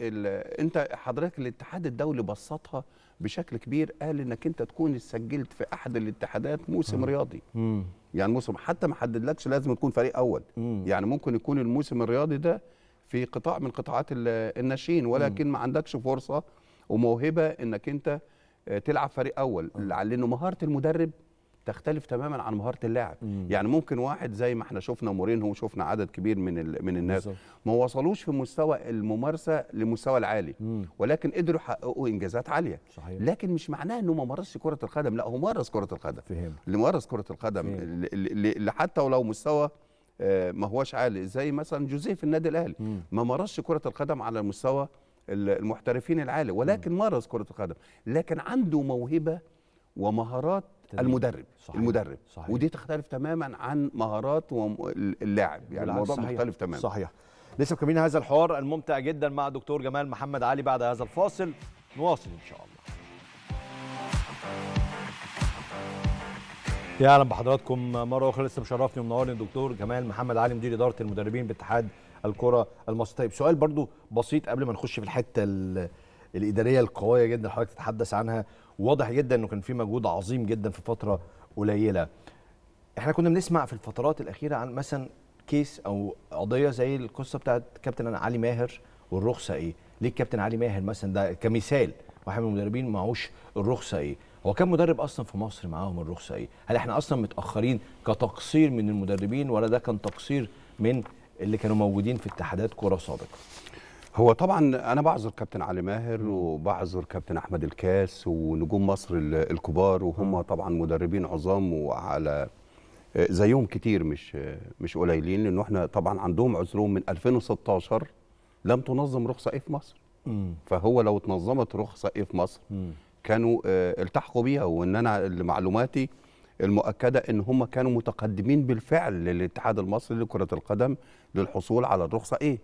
انت حضرتك الاتحاد الدولي بسطها بشكل كبير قال انك انت تكون اتسجلت في احد الاتحادات موسم رياضي م. يعني موسم حتى ما حددلكش لازم تكون فريق اول م. يعني ممكن يكون الموسم الرياضي ده في قطاع من قطاعات الناشئين ولكن م. ما عندكش فرصه وموهبه انك انت آه، تلعب فريق اول آه. لانه مهاره المدرب تختلف تماما عن مهاره اللاعب يعني ممكن واحد زي ما احنا شفنا مورينهو وشفنا عدد كبير من من الناس ما وصلوش في مستوى الممارسه لمستوى العالي مم. ولكن قدروا يحققوا انجازات عاليه صحيح. لكن مش معناه انه ما مارسش كره القدم لا هو مارس كره القدم فهم. اللي مارس كره القدم اللي, اللي حتى ولو مستوى آه، ما هواش عالي زي مثلا جوزيه في النادي الاهلي ما مارسش كره القدم على المستوى المحترفين العالي ولكن مارس كره القدم لكن عنده موهبه ومهارات المدرب صحيح. المدرب صحيح. ودي تختلف تماما عن مهارات اللاعب يعني الموضوع صحيح. مختلف تماما صحيح لسه مكملين هذا الحوار الممتع جدا مع دكتور جمال محمد علي بعد هذا الفاصل نواصل ان شاء الله يا اهلا بحضراتكم مره اخرى لسه مشرفني ومنورني الدكتور جمال محمد علي مدير اداره المدربين باتحاد الكره المصريه طيب سؤال برضو بسيط قبل ما نخش في الحته الاداريه القويه جدا حضرتك تتحدث عنها واضح جدا انه كان في مجهود عظيم جدا في فتره قليله احنا كنا بنسمع في الفترات الاخيره عن مثلا كيس او قضيه زي القصه بتاعت كابتن علي ماهر والرخصه ايه ليه الكابتن علي ماهر مثلا ده كمثال واحد من المدربين معهوش الرخصه ايه هو كم مدرب اصلا في مصر معاهم الرخصه ايه هل احنا اصلا متاخرين كتقصير من المدربين ولا ده كان تقصير من اللي كانوا موجودين في اتحادات كره سابقه هو طبعا انا بعذر كابتن علي ماهر وبعذر كابتن احمد الكاس ونجوم مصر الكبار وهم طبعا مدربين عظام وعلى آه، زيهم كتير مش آه، مش قليلين لانه احنا طبعا عندهم عذرهم من 2016 لم تنظم رخصه ايه في مصر فهو لو تنظمت رخصه ايه في مصر كانوا آه، التحقوا بيها وان انا لمعلوماتي المؤكده ان هم كانوا متقدمين بالفعل للاتحاد المصري لكره القدم للحصول على الرخصه ايه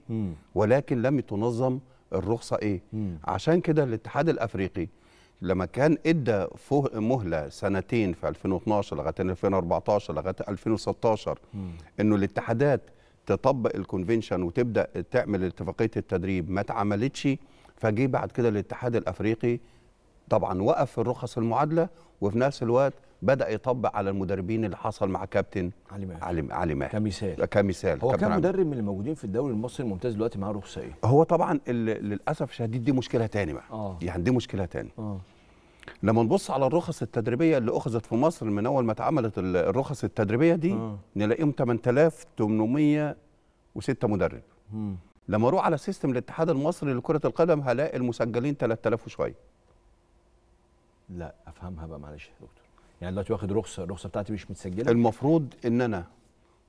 ولكن لم تنظم الرخصه ايه عشان كده الاتحاد الافريقي لما كان ادى فوق مهله سنتين في 2012 لغايه 2014 لغايه 2016 انه الاتحادات تطبق الكونفنشن وتبدا تعمل اتفاقيه التدريب ما اتعملتش فجه بعد كده الاتحاد الافريقي طبعا وقف الرخص المعادله وفي نفس الوقت بدا يطبق على المدربين اللي حصل مع كابتن علي ماهر علي, علي ماهر كمثال كمثال هو كم مدرب من الموجودين في الدوري المصري الممتاز دلوقتي معاه رخصه ايه؟ هو طبعا للاسف الشديد دي مشكله تاني بقى آه. يعني دي مشكله تاني آه. لما نبص على الرخص التدريبيه اللي اخذت في مصر من اول ما اتعملت الرخص التدريبيه دي آه. نلاقيهم 8806 مدرب مم. لما اروح على سيستم الاتحاد المصري لكره القدم هلاقي المسجلين 3000 وشويه لا افهمها بقى معلش يا دكتور يعني دلوقتي واخد رخصه الرخصه بتاعتي مش متسجله المفروض ان انا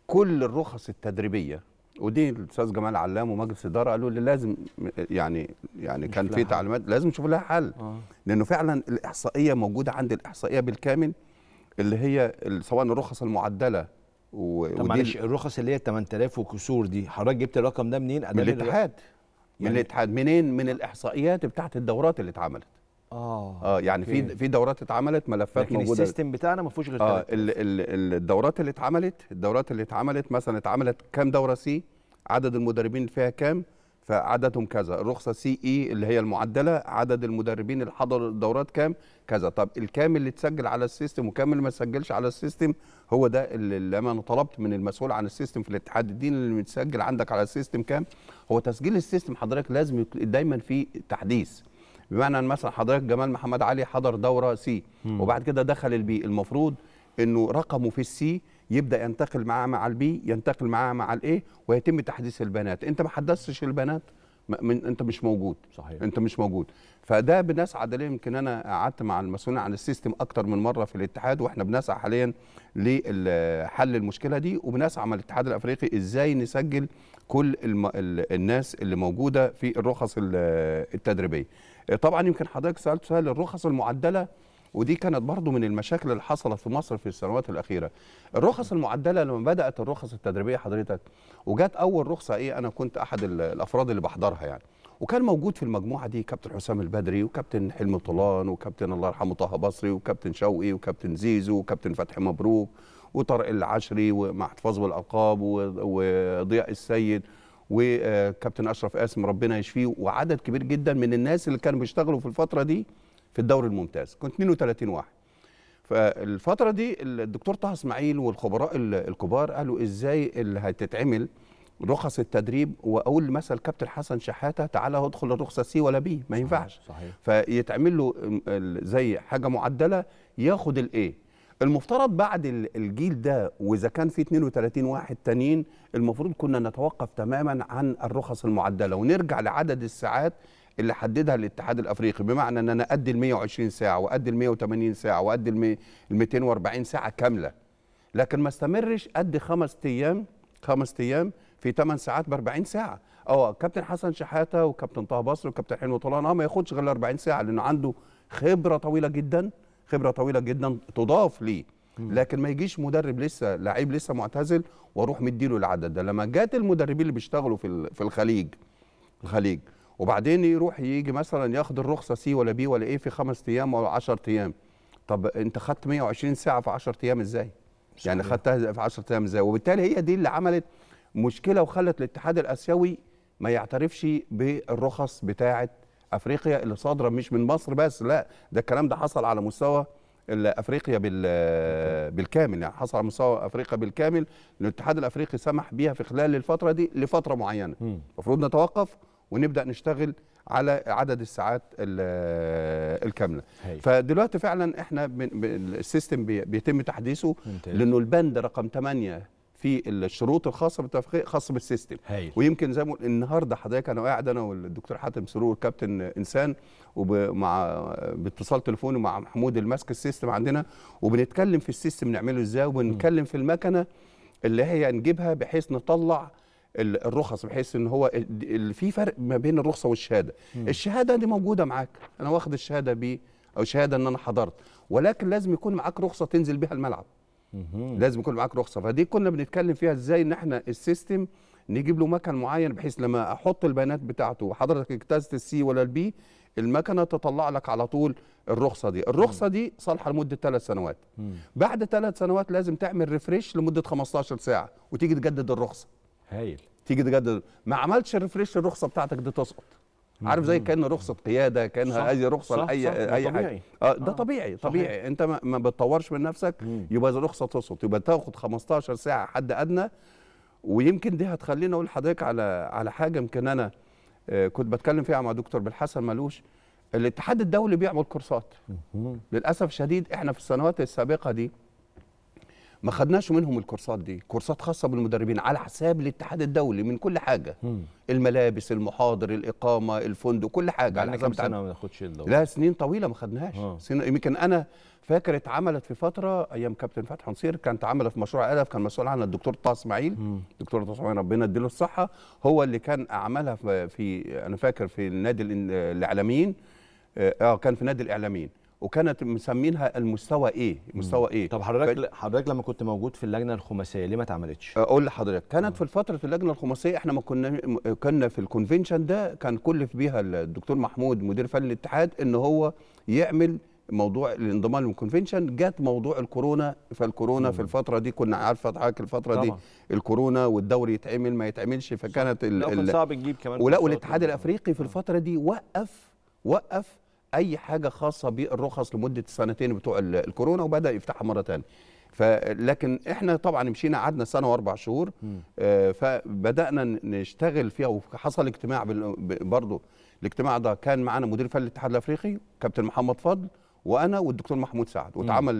كل الرخص التدريبيه ودي الاستاذ جمال علام ومجلس اداره قالوا لي لازم يعني يعني كان في تعليمات لازم نشوف لها حل آه. لانه فعلا الاحصائيه موجوده عند الاحصائيه بالكامل اللي هي سواء الرخص المعدله و... طب معلش الرخص اللي هي 8000 وكسور دي حضرتك جبت الرقم ده منين؟ من الاتحاد من يعني الاتحاد منين؟ من الاحصائيات بتاعت الدورات اللي اتعملت اه اه يعني في في دورات اتعملت ملفات لكن موجوده لكن السيستم بتاعنا ما فيهوش غير اه الـ الـ الدورات اللي اتعملت الدورات اللي اتعملت مثلا اتعملت كام دوره سي عدد المدربين فيها كام فعددهم كذا الرخصه سي اي e اللي هي المعدله عدد المدربين اللي حضروا الدورات كام كذا طب الكام اللي تسجل على السيستم وكام اللي ما تسجلش على السيستم هو ده اللي انا طلبت من المسؤول عن السيستم في الاتحاد الديني اللي متسجل عندك على السيستم كام هو تسجيل السيستم حضرتك لازم دايما في تحديث بمعنى ان مثلا حضرتك جمال محمد علي حضر دوره سي مم. وبعد كده دخل البي المفروض انه رقمه في السي يبدا ينتقل معاه مع البي ينتقل معاه مع الايه ويتم تحديث البيانات انت ما حدثتش البيانات من انت مش موجود صحيح انت مش موجود فده بناس عدليه يمكن انا قعدت مع المسؤولين عن السيستم اكتر من مره في الاتحاد واحنا بنسعى حاليا لحل المشكله دي وبنسعى مع الاتحاد الافريقي ازاي نسجل كل الم... ال... الناس اللي موجوده في الرخص التدريبيه إيه، طبعا يمكن حضرتك سالت سؤال الرخص المعدله ودي كانت برضو من المشاكل اللي حصلت في مصر في السنوات الاخيره الرخص المعدله لما بدات الرخص التدريبيه حضرتك وجات اول رخصه ايه انا كنت احد الافراد اللي بحضرها يعني وكان موجود في المجموعه دي كابتن حسام البدري وكابتن حلمي طولان وكابتن الله يرحمه طه بصري وكابتن شوقي وكابتن زيزو وكابتن فتحي مبروك وطارق العشري ومع بالالقاب وضياء السيد وكابتن اشرف قاسم ربنا يشفيه وعدد كبير جدا من الناس اللي كانوا بيشتغلوا في الفتره دي في الدوري الممتاز كنت 32 واحد فالفتره دي الدكتور طه اسماعيل والخبراء الكبار قالوا ازاي اللي هتتعمل رخص التدريب واقول مثلا كابتن حسن شحاته تعالى ادخل الرخصه سي ولا بي ما ينفعش صحيح. فيتعمل له زي حاجه معدله ياخد الايه المفترض بعد الجيل ده واذا كان في 32 واحد تانيين المفروض كنا نتوقف تماما عن الرخص المعدله ونرجع لعدد الساعات اللي حددها الاتحاد الافريقي بمعنى ان انا ادي ال 120 ساعه وادي ال 180 ساعه وادي ال 240 ساعه كامله لكن ما استمرش ادي خمس ايام خمس ايام في 8 ساعات ب 40 ساعه اه كابتن حسن شحاته وكابتن طه بصر وكابتن حلمي طولان اه ما ياخدش غير 40 ساعه لانه عنده خبره طويله جدا خبره طويله جدا تضاف ليه لكن ما يجيش مدرب لسه لعيب لسه معتزل واروح مديله العدد ده لما جات المدربين اللي بيشتغلوا في في الخليج الخليج وبعدين يروح يجي مثلا ياخد الرخصه سي ولا بي ولا ايه في خمس ايام ولا 10 ايام طب انت خدت 120 ساعه في 10 ايام ازاي؟ يعني خدتها في 10 ايام ازاي؟ وبالتالي هي دي اللي عملت مشكله وخلت الاتحاد الاسيوي ما يعترفش بالرخص بتاعه افريقيا اللي صادره مش من مصر بس لا ده الكلام ده حصل على مستوى افريقيا بالكامل يعني حصل على مستوى افريقيا بالكامل ان الاتحاد الافريقي سمح بيها في خلال الفتره دي لفتره معينه المفروض نتوقف ونبدا نشتغل على عدد الساعات الكامله هي. فدلوقتي فعلا احنا السيستم بيتم تحديثه لانه البند رقم 8 في الشروط الخاصه بالتوافقيه خاصه بالسيستم هاي. ويمكن زي ما النهارده حضرتك انا قاعد انا والدكتور حاتم سرور كابتن انسان ومع باتصال تليفوني مع محمود الماسك السيستم عندنا وبنتكلم في السيستم نعمله ازاي وبنتكلم م. في المكنه اللي هي نجيبها بحيث نطلع الرخص بحيث ان هو في فرق ما بين الرخصه والشهاده م. الشهاده دي موجوده معاك انا واخد الشهاده ب او شهاده ان انا حضرت ولكن لازم يكون معاك رخصه تنزل بها الملعب لازم يكون معاك رخصه فدي كنا بنتكلم فيها ازاي ان احنا السيستم نجيب له مكن معين بحيث لما احط البيانات بتاعته وحضرتك اجتزت السي ولا البي المكنه تطلع لك على طول الرخصه دي الرخصه دي صالحه لمده ثلاث سنوات بعد ثلاث سنوات لازم تعمل ريفريش لمده 15 ساعه وتيجي تجدد الرخصه هايل تيجي تجدد ما عملتش ريفريش الرخصه بتاعتك دي تسقط عارف زي كان رخصه قياده كانها هذه رخصه صح لاي صح اي حاجه آه ده آه طبيعي طبيعي صحيح. انت ما, بتطورش من نفسك مم. يبقى زي رخصه تسقط يبقى تاخد 15 ساعه حد ادنى ويمكن دي هتخليني اقول لحضرتك على على حاجه يمكن انا آه، كنت بتكلم فيها مع دكتور بالحسن ملوش الاتحاد الدولي بيعمل كورسات للاسف شديد احنا في السنوات السابقه دي ما خدناش منهم الكورسات دي كورسات خاصه بالمدربين على حساب الاتحاد الدولي من كل حاجه مم. الملابس المحاضر الاقامه الفندق كل حاجه على يعني حساب سنه ما ناخدش لا سنين طويله ما خدناهاش يمكن انا فاكر اتعملت في فتره ايام كابتن فتحي نصير كانت عملت في مشروع الف كان مسؤول عنها الدكتور طه اسماعيل دكتور طه اسماعيل ربنا يديله الصحه هو اللي كان عملها في انا فاكر في النادي الاعلاميين آه،, اه كان في نادي الاعلاميين وكانت مسمينها المستوى ايه مستوى ايه طب حضرتك ف... حضرتك لما كنت موجود في اللجنه الخماسيه ليه ما اتعملتش اقول لحضرتك كانت مم. في فتره اللجنه الخماسيه احنا ما كنا كنا في الكونفنشن ده كان كلف بيها الدكتور محمود مدير فن الاتحاد ان هو يعمل موضوع الانضمام للكونفنشن جت موضوع الكورونا فالكورونا مم. في الفتره دي كنا عارفه حضرتك الفتره طبعا. دي الكورونا والدوري يتعمل ما يتعملش فكانت ال... ال... صعب نجيب كمان ولا الاتحاد الافريقي في آه. الفتره دي وقف وقف اي حاجه خاصه بالرخص لمده السنتين بتوع الكورونا وبدا يفتحها مره ثانيه فلكن احنا طبعا مشينا قعدنا سنه واربع شهور آه فبدانا نشتغل فيها وحصل اجتماع برضه الاجتماع ده كان معانا مدير فني الاتحاد الافريقي كابتن محمد فضل وانا والدكتور محمود سعد واتعمل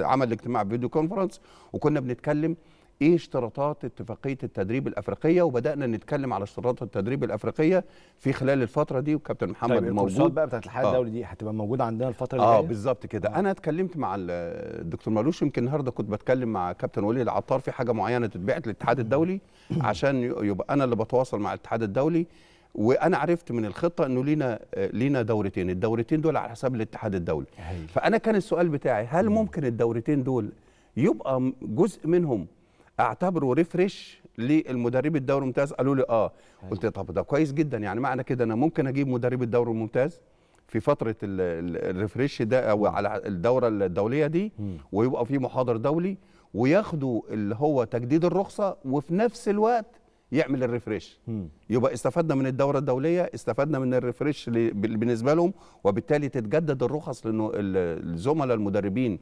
عمل الاجتماع فيديو كونفرنس وكنا بنتكلم ايه اشتراطات اتفاقيه التدريب الافريقيه وبدانا نتكلم على اشتراطات التدريب الافريقيه في خلال الفتره دي وكابتن طيب، محمد طيب موجود بقى بتاعت الحياه آه. الدولي دي هتبقى موجوده عندنا الفتره اللي اه بالظبط كده آه. انا اتكلمت مع الدكتور مالوش يمكن النهارده كنت بتكلم مع كابتن ولي العطار في حاجه معينه تتبعت للاتحاد الدولي عشان يبقى انا اللي بتواصل مع الاتحاد الدولي وانا عرفت من الخطه انه لينا لينا دورتين الدورتين دول على حساب الاتحاد الدولي هي. فانا كان السؤال بتاعي هل ممكن الدورتين دول يبقى جزء منهم اعتبره ريفرش للمدرب الدوري الممتاز قالوا لي اه أيوة. قلت طب ده كويس جدا يعني معنى كده انا ممكن اجيب مدرب الدوري الممتاز في فتره الريفرش ده او على الدوره الدوليه دي ويبقى في محاضر دولي وياخدوا اللي هو تجديد الرخصه وفي نفس الوقت يعمل الريفريش يبقى استفدنا من الدوره الدوليه استفدنا من الريفريش بالنسبه لهم وبالتالي تتجدد الرخص لانه الزملاء المدربين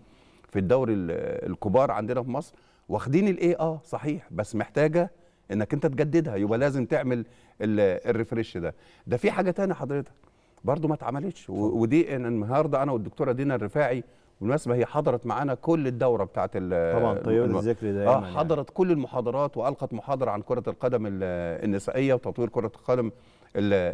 في الدوري الكبار عندنا في مصر واخدين الاي اه صحيح بس محتاجه انك انت تجددها يبقى لازم تعمل الريفرش ده ده في حاجه تانية حضرتك برضو ما اتعملتش ودي إن النهارده انا والدكتوره دينا الرفاعي بالمناسبه هي حضرت معانا كل الدوره بتاعت طبعا طيور الم... الذكر دايما اه يعني. حضرت يعني. كل المحاضرات والقت محاضره عن كره القدم النسائيه وتطوير كره القدم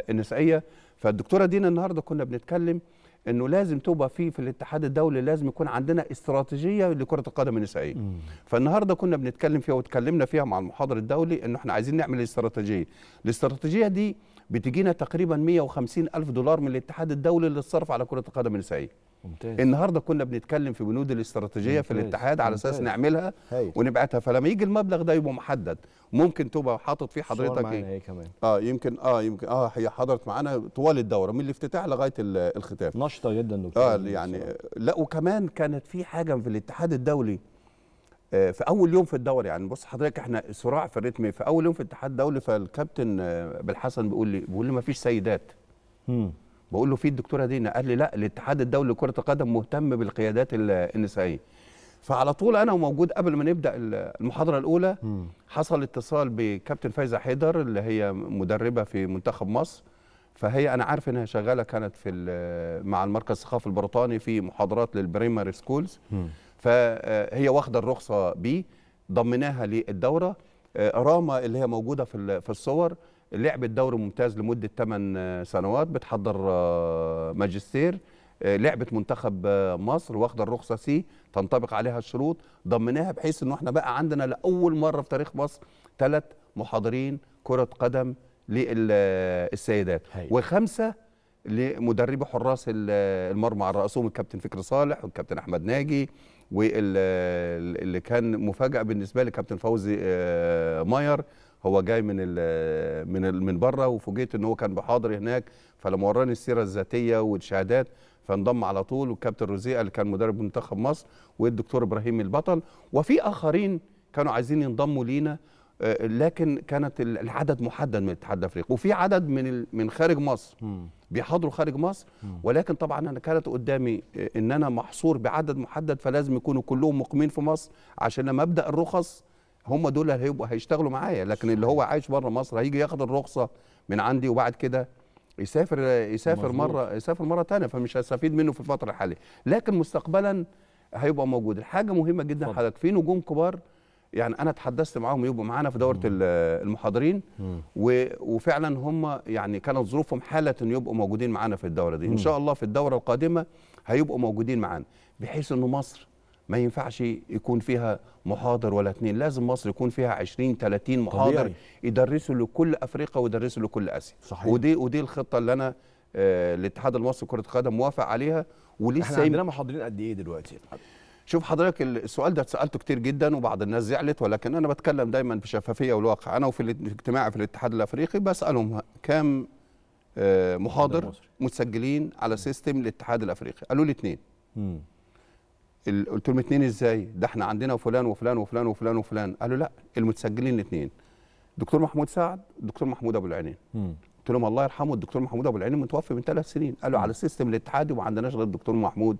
النسائيه فالدكتوره دينا النهارده كنا بنتكلم انه لازم تبقى في في الاتحاد الدولي لازم يكون عندنا استراتيجيه لكره القدم النسائيه مم. فالنهارده كنا بنتكلم فيها واتكلمنا فيها مع المحاضر الدولي انه احنا عايزين نعمل استراتيجيه الاستراتيجيه دي بتجينا تقريبا 150 الف دولار من الاتحاد الدولي للصرف على كره القدم النسائيه ممتاز. النهارده كنا بنتكلم في بنود الاستراتيجيه ممتاز. في الاتحاد على اساس نعملها هاي. ونبعتها فلما يجي المبلغ ده يبقى محدد ممكن تبقى حاطط فيه حضرتك إيه؟, ايه كمان اه يمكن اه يمكن اه هي حضرت معانا طوال الدوره من الافتتاح لغايه الختام نشطه جدا دكتور اه يعني لا وكمان كانت في حاجه في الاتحاد الدولي آه في اول يوم في الدوره يعني بص حضرتك احنا صراع في الريتم في اول يوم في الاتحاد الدولي فالكابتن آه بالحسن بيقول لي بيقول لي ما فيش سيدات امم بقول له في الدكتوره دينا قال لي لا الاتحاد الدولي لكره القدم مهتم بالقيادات النسائيه فعلى طول انا وموجود قبل ما نبدا المحاضره الاولى حصل اتصال بكابتن فايزه حيدر اللي هي مدربه في منتخب مصر فهي انا عارف انها شغاله كانت في مع المركز الثقافي البريطاني في محاضرات للبريمري سكولز فهي آه، واخده الرخصه بي ضمناها للدوره آه، راما اللي هي موجوده في في الصور لعبت دوري ممتاز لمده 8 سنوات بتحضر آه، ماجستير آه، لعبه منتخب آه، مصر واخده الرخصه سي تنطبق عليها الشروط ضمناها بحيث ان احنا بقى عندنا لاول مره في تاريخ مصر ثلاث محاضرين كره قدم للسيدات وخمسه لمدربي حراس آه، المرمى على راسهم الكابتن فكري صالح والكابتن احمد ناجي واللي كان مفاجاه بالنسبه لي كابتن فوزي ماير هو جاي من الـ من الـ من بره وفوجئت ان هو كان بحاضر هناك فلما وراني السيره الذاتيه والشهادات فانضم على طول والكابتن روزيه اللي كان مدرب منتخب مصر والدكتور ابراهيم البطل وفي اخرين كانوا عايزين ينضموا لينا آه، لكن كانت العدد محدد من الاتحاد الافريقي وفي عدد من من خارج مصر بيحضروا خارج مصر ولكن طبعا انا كانت قدامي آه، ان انا محصور بعدد محدد فلازم يكونوا كلهم مقيمين في مصر عشان لما ابدا الرخص هم دول هيبقوا هيشتغلوا معايا لكن اللي هو عايش بره مصر هيجي ياخد الرخصه من عندي وبعد كده يسافر يسافر مزبوط. مره يسافر مره ثانيه فمش هستفيد منه في الفتره الحاليه لكن مستقبلا هيبقى موجود الحاجه مهمه جدا حضرتك في نجوم كبار يعني انا اتحدثت معاهم يبقوا معانا في دوره المحاضرين وفعلا هم يعني كانت ظروفهم حاله ان يبقوا موجودين معانا في الدوره دي ان شاء الله في الدوره القادمه هيبقوا موجودين معانا بحيث ان مصر ما ينفعش يكون فيها محاضر ولا اثنين لازم مصر يكون فيها 20 30 محاضر طبيعي. يدرسوا لكل افريقيا ويدرسوا لكل اسيا صحيح. ودي ودي الخطه اللي انا آه الاتحاد المصري لكره القدم موافق عليها ولسه احنا عندنا محاضرين قد ايه دلوقتي شوف حضرتك السؤال ده اتسالته كتير جدا وبعض الناس زعلت ولكن انا بتكلم دايما بشفافيه والواقع انا وفي الاجتماع في الاتحاد الافريقي بسالهم كام آه، محاضر متسجلين على سيستم الاتحاد الافريقي قالوا لي اثنين قلت لهم اثنين ازاي ده احنا عندنا فلان وفلان وفلان وفلان وفلان قالوا لا المتسجلين اثنين دكتور محمود سعد دكتور محمود ابو العينين قلت لهم الله يرحمه الدكتور محمود ابو العينين متوفي من ثلاث سنين قالوا على سيستم الاتحادي وما عندناش غير الدكتور محمود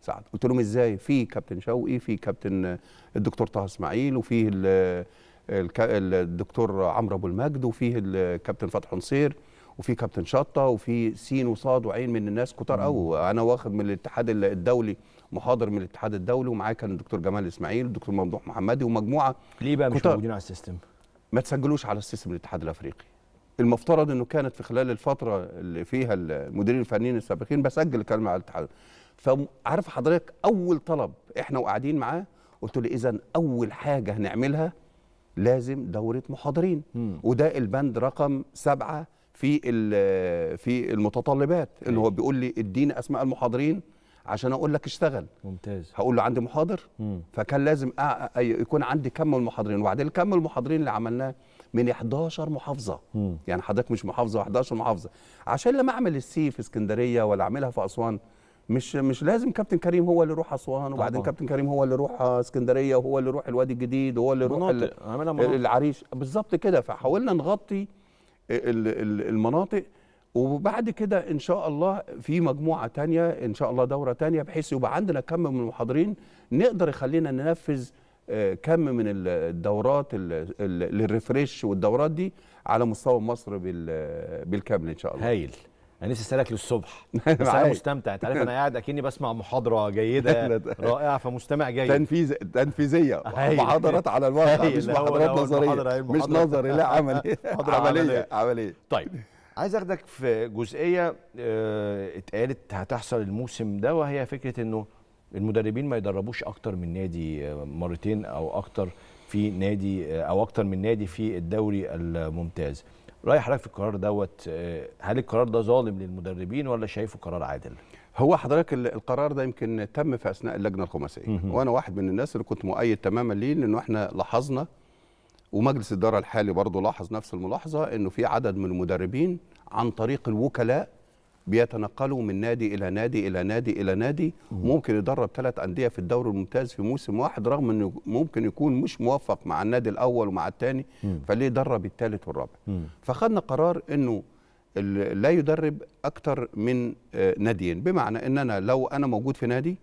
سعد قلت لهم ازاي في كابتن شوقي في كابتن الدكتور طه اسماعيل وفيه الدكتور عمرو ابو المجد وفيه الكابتن فتحي نصير وفي كابتن شطه وفي سين وصاد وعين من الناس كتار قوي انا واخد من الاتحاد الدولي محاضر من الاتحاد الدولي ومعاه كان الدكتور جمال اسماعيل والدكتور ممدوح محمدي ومجموعه ليه بقى مش موجودين على السيستم؟ ما تسجلوش على السيستم الاتحاد الافريقي المفترض انه كانت في خلال الفتره اللي فيها المديرين الفنيين السابقين بسجل الكلام على الاتحاد فعارف حضرتك اول طلب احنا وقاعدين معاه قلت له اذا اول حاجه هنعملها لازم دوره محاضرين وده البند رقم سبعة في في المتطلبات اللي هو بيقول لي اديني اسماء المحاضرين عشان اقول لك اشتغل ممتاز هقول له عندي محاضر مم. فكان لازم يكون عندي كم المحاضرين وبعدين كم المحاضرين اللي عملناه من 11 محافظه مم. يعني حضرتك مش محافظه 11 محافظه عشان لما اعمل السي في اسكندريه ولا اعملها في اسوان مش مش لازم كابتن كريم هو اللي يروح اسوان وبعدين طبعا. كابتن كريم هو اللي يروح اسكندريه وهو اللي يروح الوادي الجديد وهو اللي يروح العريش بالظبط كده فحاولنا نغطي المناطق وبعد كده ان شاء الله في مجموعه تانية ان شاء الله دوره تانية بحيث يبقى عندنا كم من المحاضرين نقدر يخلينا ننفذ آه، كم من الدورات للريفريش والدورات دي على مستوى مصر بالكامل ان شاء الله هايل انا نفسي اسالك للصبح بس انا مستمتع انت عارف انا قاعد اكني بسمع محاضره جيده رائعه فمستمع جيد تنفيذ تنفيذيه محاضرات على الواقع مش محاضرات نظريه مش نظري لا عملي عمليه عمليه طيب عايز اخدك في جزئيه آه، اتقالت هتحصل الموسم ده وهي فكره انه المدربين ما يدربوش اكتر من نادي آه، مرتين او اكتر في نادي آه، او اكتر من نادي في الدوري الممتاز راي حضرتك في القرار دوت هل القرار ده ظالم للمدربين ولا شايفه قرار عادل هو حضرتك القرار ده يمكن تم في اثناء اللجنه الخماسيه وانا واحد من الناس اللي كنت مؤيد تماما ليه لانه احنا لاحظنا ومجلس الاداره الحالي برضه لاحظ نفس الملاحظه انه في عدد من المدربين عن طريق الوكلاء بيتنقلوا من نادي الى نادي الى نادي الى نادي ممكن يدرب ثلاث انديه في الدوري الممتاز في موسم واحد رغم انه ممكن يكون مش موفق مع النادي الاول ومع الثاني فليه يدرب الثالث والرابع فخدنا قرار انه لا يدرب أكثر من آه، ناديين بمعنى ان انا لو انا موجود في نادي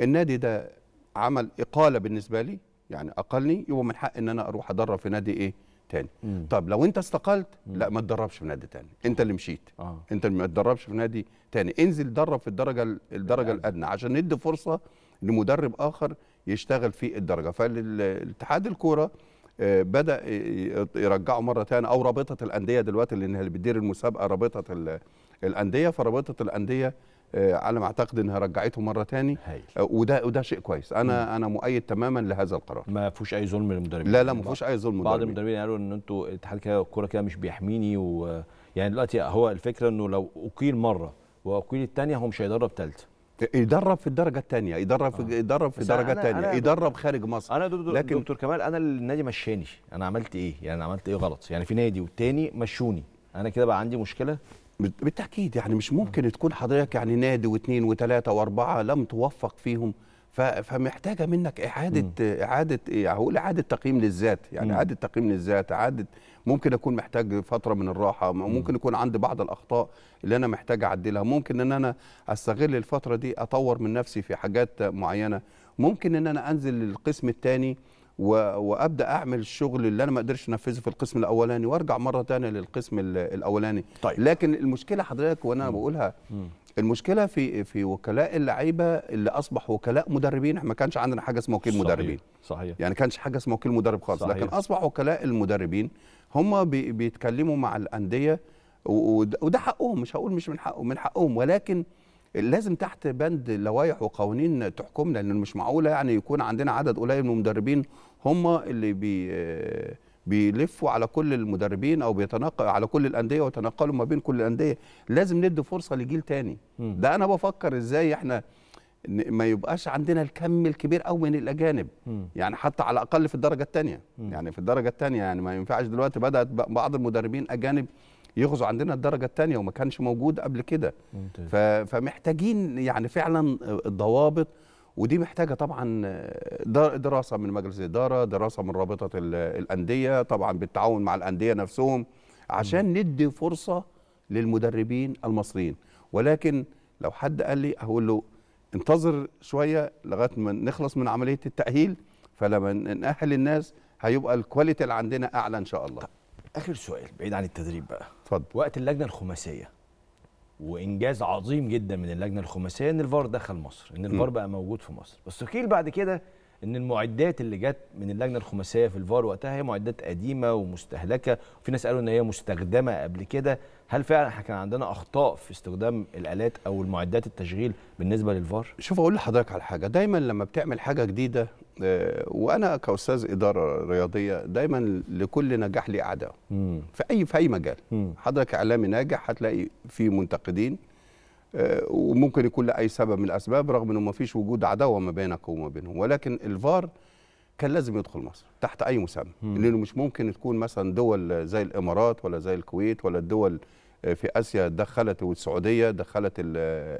النادي ده عمل اقاله بالنسبه لي يعني اقلني يبقى من حق ان انا اروح ادرب في نادي ايه تاني مم. طب لو انت استقلت مم. لا ما تدربش في نادي تاني انت اللي مشيت آه. انت اللي ما تدربش في نادي تاني انزل درب في الدرجه الدرجه الادنى عشان ندي فرصه لمدرب اخر يشتغل في الدرجه فالاتحاد الكوره آه، بدا يرجعه مره تاني او رابطه الانديه دلوقتي هي اللي بتدير المسابقه رابطه الانديه فرابطه الانديه آه، على ما اعتقد انها رجعته مره تاني آه، وده وده شيء كويس انا مم. انا مؤيد تماما لهذا القرار ما فيهوش اي ظلم للمدربين لا لا ما فيهوش اي ظلم بعض المدربين قالوا ان انتوا الاتحاد كده الكوره كده مش بيحميني و يعني دلوقتي هو الفكره انه لو اقيل مره واقيل الثانيه هو مش هيدرب ثالثه يدرب في الدرجه الثانيه يدرب في آه. يدرب في الدرجه الثانيه يدرب خارج مصر انا دو لكن دكتور كمال انا النادي مشاني انا عملت ايه يعني عملت ايه غلط يعني في نادي والتاني مشوني انا كده بقى عندي مشكله بالتاكيد يعني مش ممكن تكون حضرتك يعني نادي واثنين وثلاثه واربعه لم توفق فيهم فمحتاجه منك اعاده اعاده اعاده يعني هقول اعاده تقييم للذات يعني اعاده تقييم للذات اعاده ممكن اكون محتاج فتره من الراحه ممكن يكون عندي بعض الاخطاء اللي انا محتاج اعدلها ممكن ان انا استغل الفتره دي اطور من نفسي في حاجات معينه ممكن ان انا انزل للقسم الثاني وابدا اعمل الشغل اللي انا ما قدرتش انفذه في القسم الاولاني وارجع مره ثانيه للقسم الاولاني طيب. لكن المشكله حضرتك وانا بقولها المشكله في في وكلاء اللعيبه اللي اصبح وكلاء مدربين ما كانش عندنا حاجه اسمها وكيل صحيح. مدربين صحيح يعني كانش حاجه اسمها وكيل مدرب خالص صحيح. لكن اصبح وكلاء المدربين هم بي بيتكلموا مع الانديه وده حقهم مش هقول مش من حقهم من حقهم ولكن لازم تحت بند لوائح وقوانين تحكمنا لان مش معقوله يعني يكون عندنا عدد قليل من المدربين هم اللي بي بيلفوا على كل المدربين او بيتنقل على كل الانديه ويتنقلوا ما بين كل الانديه لازم ندي فرصه لجيل تاني م. ده انا بفكر ازاي احنا ما يبقاش عندنا الكم الكبير قوي من الاجانب م. يعني حتى على الاقل في الدرجه الثانيه يعني في الدرجه الثانيه يعني ما ينفعش دلوقتي بدات بعض المدربين اجانب يغزو عندنا الدرجه الثانيه وما كانش موجود قبل كده فمحتاجين يعني فعلا آه، الضوابط ودي محتاجه طبعا آه، دراسه من مجلس الاداره دراسه من رابطه الانديه طبعا بالتعاون مع الانديه نفسهم عشان ندي فرصه للمدربين المصريين ولكن لو حد قال لي اقول له انتظر شويه لغايه ما نخلص من عمليه التاهيل فلما ناهل الناس هيبقى الكواليتي اللي عندنا اعلى ان شاء الله طيب. اخر سؤال بعيد عن التدريب بقى اتفضل وقت اللجنه الخماسيه وانجاز عظيم جدا من اللجنه الخماسيه ان الفار دخل مصر ان الفار بقى موجود في مصر بس قيل بعد كده ان المعدات اللي جت من اللجنه الخماسيه في الفار وقتها هي معدات قديمه ومستهلكه وفي ناس قالوا ان هي مستخدمه قبل كده هل فعلا احنا كان عندنا اخطاء في استخدام الالات او المعدات التشغيل بالنسبه للفار شوف اقول لحضرتك على حاجه دايما لما بتعمل حاجه جديده آه، وانا كاستاذ اداره رياضيه دايما لكل نجاح لي اعداء في اي في اي مجال حضرتك اعلامي ناجح هتلاقي في منتقدين آه، وممكن يكون لاي سبب من الاسباب رغم انه ما فيش وجود عداوه ما بينك وما بينهم ولكن الفار كان لازم يدخل مصر تحت اي مسمى لانه مش ممكن تكون مثلا دول زي الامارات ولا زي الكويت ولا الدول آه، في اسيا دخلت والسعوديه دخلت آه،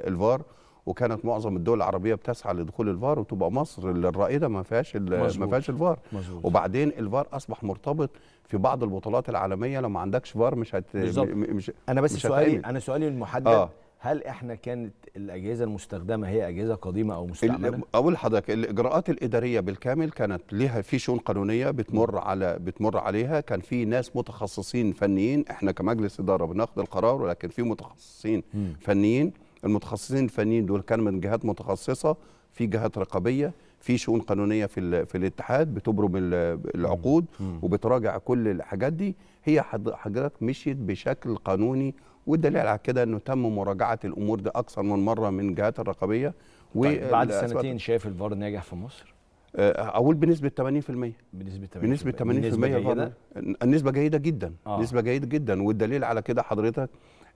الفار وكانت معظم الدول العربيه بتسعى لدخول الفار وتبقى مصر الرائده ما فيهاش ما فيهاش الفار مزبوط. وبعدين الفار اصبح مرتبط في بعض البطولات العالميه لو ما عندكش فار مش هت بالزبط. مش انا بس مش سؤالي هتقيم. انا سؤالي المحدد آه. هل احنا كانت الاجهزه المستخدمه هي اجهزه قديمه او مستعمله اقول لحضرتك الاجراءات الاداريه بالكامل كانت ليها في شؤون قانونيه بتمر على بتمر عليها كان في ناس متخصصين فنيين احنا كمجلس اداره بناخد القرار ولكن في متخصصين م. فنيين المتخصصين الفنيين دول كانوا من جهات متخصصه في جهات رقابيه في شؤون قانونيه في في الاتحاد بتبرم العقود وبتراجع كل الحاجات دي هي حضرتك مشيت بشكل قانوني والدليل على كده انه تم مراجعه الامور دي اكثر من مره من جهات الرقابيه طيب بعد سنتين شايف الفار ناجح في مصر؟ آه، اقول بنسبه 80% بنسبه 80% بنسبه 80% النسبه جيده النسبه جيده جدا آه. نسبه جيده جدا والدليل على كده حضرتك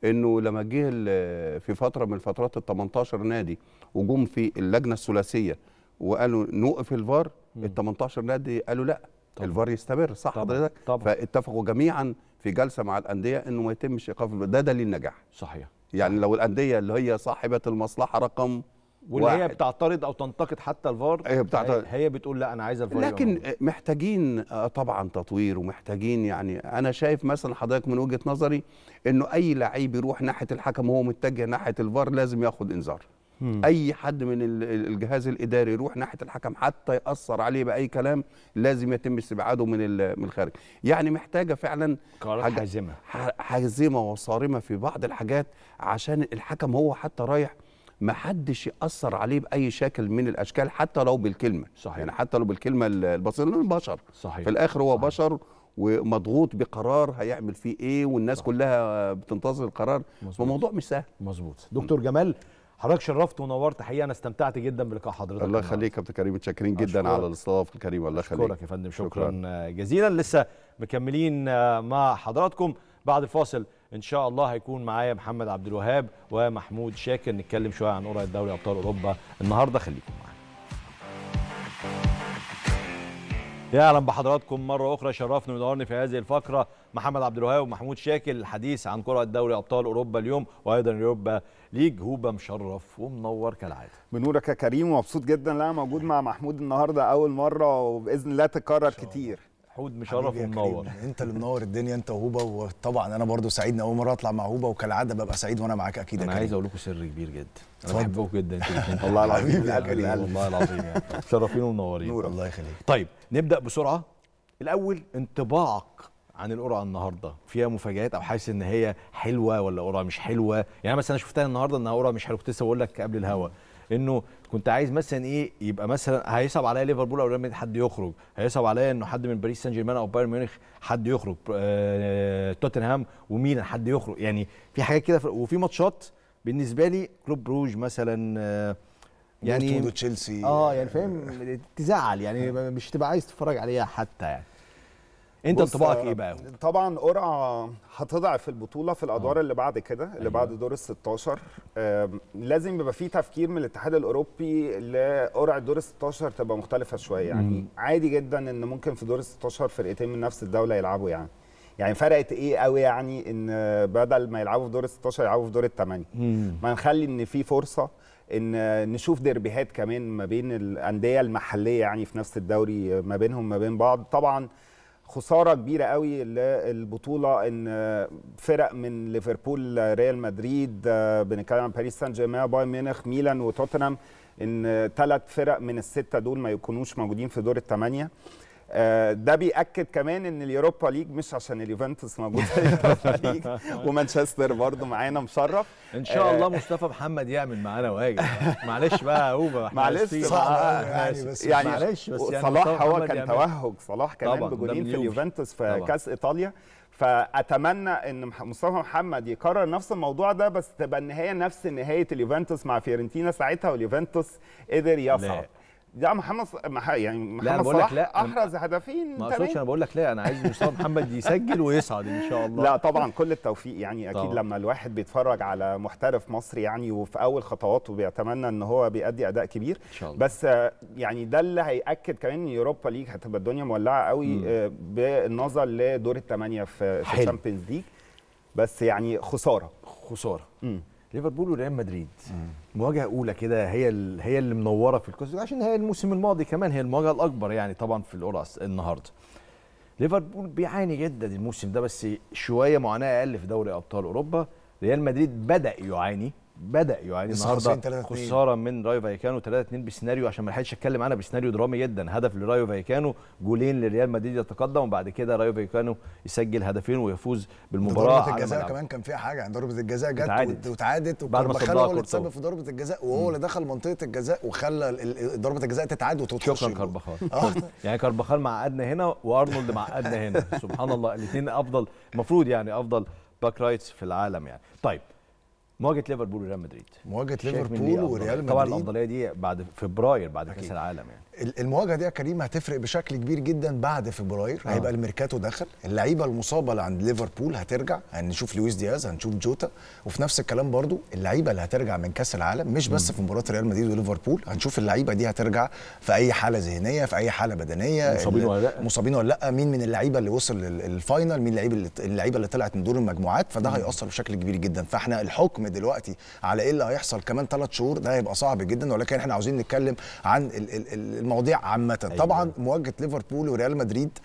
انه لما جه آه، في فتره من الفترات ال 18 نادي وجم في اللجنه الثلاثيه وقالوا نوقف الفار ال 18 نادي قالوا لا طبعا. الفار يستمر صح طبعا. حضرتك طبعا. فاتفقوا جميعا في جلسه مع الانديه انه ما يتمش ايقاف ده دليل نجاح صحيح يعني لو الانديه اللي هي صاحبه المصلحه رقم واللي هي بتعترض او تنتقد حتى الفار هي بتعترض هي بتقول لا انا عايز الفار لكن يوم. محتاجين آه، طبعا تطوير ومحتاجين يعني انا شايف مثلا حضرتك من وجهه نظري انه اي لعيب يروح ناحيه الحكم وهو متجه ناحيه الفار لازم ياخد انذار مم. اي حد من الجهاز الاداري يروح ناحيه الحكم حتى ياثر عليه باي كلام لازم يتم استبعاده من من الخارج يعني محتاجه فعلا قرارات حازمه حازمه وصارمه في بعض الحاجات عشان الحكم هو حتى رايح ما حدش ياثر عليه باي شكل من الاشكال حتى لو بالكلمه صحيح. يعني حتى لو بالكلمه البسيطه لانه بشر صحيح. في الاخر هو صحيح. بشر ومضغوط بقرار هيعمل فيه ايه والناس صحيح. كلها بتنتظر القرار مظبوط. فموضوع مش سهل مظبوط دكتور جمال حضرتك شرفت ونورت حقيقه انا استمتعت جدا بلقاء حضرتك الله يخليك يا كابتن كريم متشكرين جدا على الاستضافه الكريمه الله يخليك شكرا يا فندم شكرا, شكرا جزيلا لسه مكملين آه، مع حضراتكم بعد الفاصل ان شاء الله هيكون معايا محمد عبد الوهاب ومحمود شاكر نتكلم شويه عن قرعه دوري ابطال اوروبا النهارده خليكم معانا يا اهلا بحضراتكم مره اخرى شرفنا ونورني في هذه الفقره محمد عبد الوهاب ومحمود شاكل الحديث عن كره دوري ابطال اوروبا اليوم وايضا اليوروبا ليج هوبا مشرف ومنور كالعاده بنورك يا كريم ومبسوط جدا ان انا موجود مع محمود النهارده اول مره وباذن الله تكرر كتير حود مشرف ومنور انت اللي منور الدنيا انت وهوبا وطبعا انا برضو سعيد ان اول مره اطلع مع هوبا وكالعاده ببقى سعيد وانا معاك اكيد انا عايز اقول لكم سر كبير جدا انا بحبكم جدا والله العظيم والله العظيم يعني مشرفين ومنورين نور الله يخليك طيب نبدا بسرعه الاول انطباعك عن القرعه النهارده فيها مفاجات او حاسس ان هي حلوه ولا قرعه مش حلوه يعني مثلا شفتها النهارده انها قرعه مش حلوه كنت لسه بقول لك قبل الهوا انه كنت عايز مثلا ايه يبقى مثلا هيصعب عليا ليفربول او ريال مدريد حد يخرج هيصعب عليا انه حد من باريس سان جيرمان او بايرن ميونخ حد يخرج آه توتنهام وميلان حد يخرج يعني في حاجات كده وفي ماتشات بالنسبه لي كلوب بروج مثلا آه، يعني تشيلسي اه يعني فاهم تزعل يعني مش تبقى عايز تتفرج عليها حتى يعني انت انطباعك ايه بقى طبعا قرعه هتضعف البطوله في الادوار آه. اللي بعد كده اللي أيوة. بعد دور ال 16 لازم يبقى في تفكير من الاتحاد الاوروبي لقرعه دور ال 16 تبقى مختلفه شويه يعني مم. عادي جدا ان ممكن في دور ال 16 فرقتين من نفس الدوله يلعبوا يعني يعني فرقت ايه قوي يعني ان بدل ما يلعبوا في دور ال 16 يلعبوا في دور الثمانيه ما نخلي ان في فرصه ان نشوف ديربيهات كمان ما بين الانديه المحليه يعني في نفس الدوري ما بينهم ما بين بعض طبعا خساره كبيره قوي للبطوله ان فرق من ليفربول ريال مدريد بنتكلم عن باريس سان جيرمان بايرن ميونخ ميلان وتوتنهام ان ثلاث فرق من السته دول ما يكونوش موجودين في دور الثمانيه آه، ده بيأكد كمان ان اليوروبا ليج مش عشان اليوفنتوس موجود في اليوروبا ليج ومانشستر برضه معانا مشرف ان شاء الله آه، مصطفى محمد يعمل معانا واجب معلش بقى اوبا معلش صعب آه، يعني بس يعني معلش بس يعني صلاح هو كان توهج صلاح كمان بجولين في اليوفنتوس في كاس ايطاليا فاتمنى ان مصطفى محمد يكرر نفس الموضوع ده بس تبقى النهايه نفس نهايه اليوفنتوس مع فيورنتينا ساعتها واليوفنتوس قدر يصعد يعني لا محمد يعني محمد صلاح لا احرز هدفين ما اقصدش انا بقول لك لا انا عايز مصطفى محمد يسجل ويصعد ان شاء الله لا طبعا كل التوفيق يعني اكيد طبعا. لما الواحد بيتفرج على محترف مصري يعني وفي اول خطواته بيتمنى ان هو بيأدي اداء كبير ان شاء الله بس آه، يعني ده اللي هياكد كمان ان يوروبا ليج هتبقى الدنيا مولعه قوي آه، بالنظر لدور الثمانيه في الشامبيونز ليج بس يعني خساره خساره مم. ليفربول وريال مدريد مواجهه اولى كده هي هي اللي منوره في الكوس عشان هي الموسم الماضي كمان هي المواجهه الاكبر يعني طبعا في القرعه النهارده ليفربول بيعاني جدا الموسم ده بس شويه معاناه اقل في دوري ابطال اوروبا ريال مدريد بدا يعاني بدا يعني النهارده خساره من رايو فايكانو 3 2 بسيناريو عشان ما لحقتش اتكلم عنها بسيناريو درامي جدا هدف لرايو فايكانو جولين لريال مدريد يتقدم وبعد كده رايو فايكانو يسجل هدفين ويفوز بالمباراه ضربه الجزاء كمان كان فيها حاجه يعني ضربه الجزاء جت وتعادت, وتعادت وكارباخال هو اللي اتسبب في ضربه الجزاء وهو اللي دخل منطقه الجزاء وخلى ضربه الجزاء تتعاد وتخش شكرا كارباخال آه. يعني كارباخال معقدنا هنا وارنولد معقدنا هنا سبحان الله الاثنين افضل المفروض يعني افضل باك رايتس في العالم يعني طيب مواجهه ليفربول وريال مدريد مواجهه ليفربول وريال مدريد طبعا الافضليه دي بعد فبراير بعد كاس العالم يعني المواجهه دي يا كريم هتفرق بشكل كبير جدا بعد فبراير آه. هيبقى الميركاتو دخل اللعيبه المصابه اللي عند ليفربول هترجع هنشوف لويس دياز هنشوف جوتا وفي نفس الكلام برضو اللعيبه اللي هترجع من كاس العالم مش بس م. في مباراه ريال مدريد وليفربول هنشوف اللعيبه دي هترجع في اي حاله ذهنيه في اي حاله بدنيه مصابين ولا لا مصابين ولا لا مين من اللعيبه اللي وصل للفاينل مين اللعيبه اللعيبه اللي طلعت من دور المجموعات فده هيأثر بشكل كبير جدا فاحنا الحكم دلوقتي على ايه اللي هيحصل كمان ثلاث شهور ده هيبقى صعب جدا ولكن احنا عاوزين نتكلم عن ال ال ال المواضيع عامه أيوة. طبعا مواجهه ليفربول وريال مدريد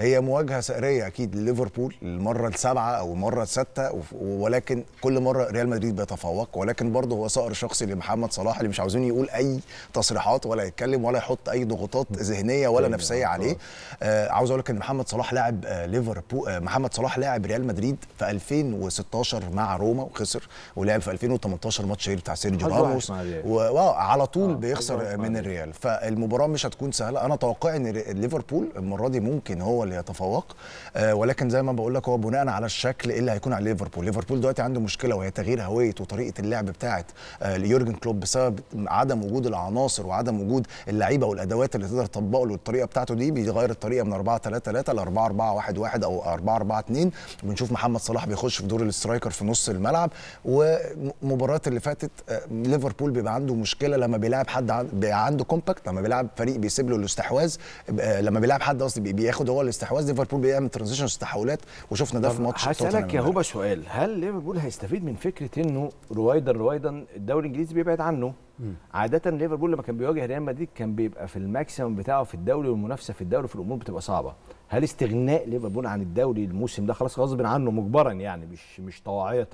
هي مواجهه ثاريه اكيد لليفربول المره السابعه او المره السادسه ولكن كل مره ريال مدريد بيتفوق ولكن برضه هو صقر شخصي لمحمد صلاح اللي مش عاوزين يقول اي تصريحات ولا يتكلم ولا يحط اي ضغوطات ذهنيه ولا نفسيه عليه آه عاوز اقول لك ان محمد صلاح لاعب آه، ليفربول آه محمد صلاح لاعب ريال مدريد في 2016 مع روما وخسر ولعب في 2018 ماتش بتاع سيرجيو راموس وعلى طول آه بيخسر من الريال فالمباراه مش هتكون سهله انا توقعي ان ليفربول المره دي ممكن هو ليتفوق آه، ولكن زي ما بقول لك هو بناء على الشكل اللي هيكون على ليفربول ليفربول دلوقتي عنده مشكله وهي تغيير هويه وطريقه اللعب بتاعه آه، يورجن كلوب بسبب عدم وجود العناصر وعدم وجود اللعيبه والادوات اللي تقدر تطبقه له الطريقه بتاعته دي بيغير الطريقه من 4 3 3 ل 4 4 1 1 او 4 4 2 بنشوف محمد صلاح بيخش في دور الاسترايكر في نص الملعب ومباراه اللي فاتت آه، ليفربول بيبقى عنده مشكله لما بيلعب حد عنده كومباكت لما بيلعب فريق بيسيب له الاستحواذ لما بيلعب حد قصدي بياخد هو استحواذ ليفربول بيعمل ترانزيشنز تحولات وشفنا ده في ماتش هسالك يا هوبا سؤال هل ليفربول هيستفيد من فكره انه رويدا رويدا الدوري الانجليزي بيبعد عنه مم. عاده ليفربول لما كان بيواجه ريال مدريد كان بيبقى في الماكسيمم بتاعه في الدوري والمنافسه في الدوري في الامور بتبقى صعبه هل استغناء ليفربول عن الدوري الموسم ده خلاص غصب عنه مجبرا يعني مش مش طواعيه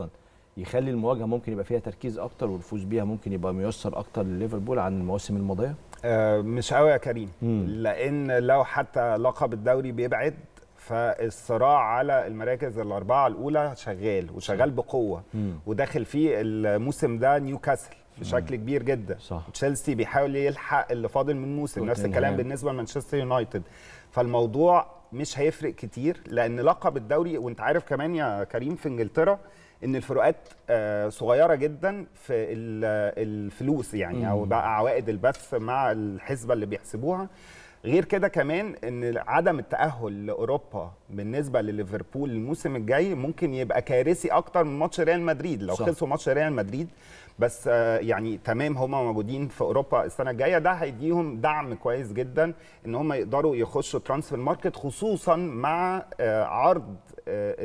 يخلي المواجهه ممكن يبقى فيها تركيز اكتر والفوز بيها ممكن يبقى ميسر اكتر لليفربول عن المواسم الماضيه آه، مش قوي يا كريم مم. لان لو حتى لقب الدوري بيبعد فالصراع على المراكز الاربعه الاولى شغال وشغال بقوه مم. وداخل فيه الموسم ده نيوكاسل بشكل مم. كبير جدا تشيلسي بيحاول يلحق اللي فاضل من موسم نفس الكلام بالنسبه لمانشستر يونايتد فالموضوع مش هيفرق كتير لان لقب الدوري وانت عارف كمان يا كريم في انجلترا ان الفروقات آه، صغيره جدا في آه، الفلوس يعني او بقى عوائد البث مع الحسبه اللي بيحسبوها غير كده كمان ان عدم التاهل لاوروبا بالنسبه لليفربول الموسم الجاي ممكن يبقى كارثي اكتر من ماتش ريال مدريد لو خلصوا ماتش ريال مدريد بس آه، يعني تمام هما موجودين في اوروبا السنه الجايه ده هيديهم دعم كويس جدا ان هما يقدروا يخشوا ترانسفير ماركت خصوصا مع آه، عرض آه،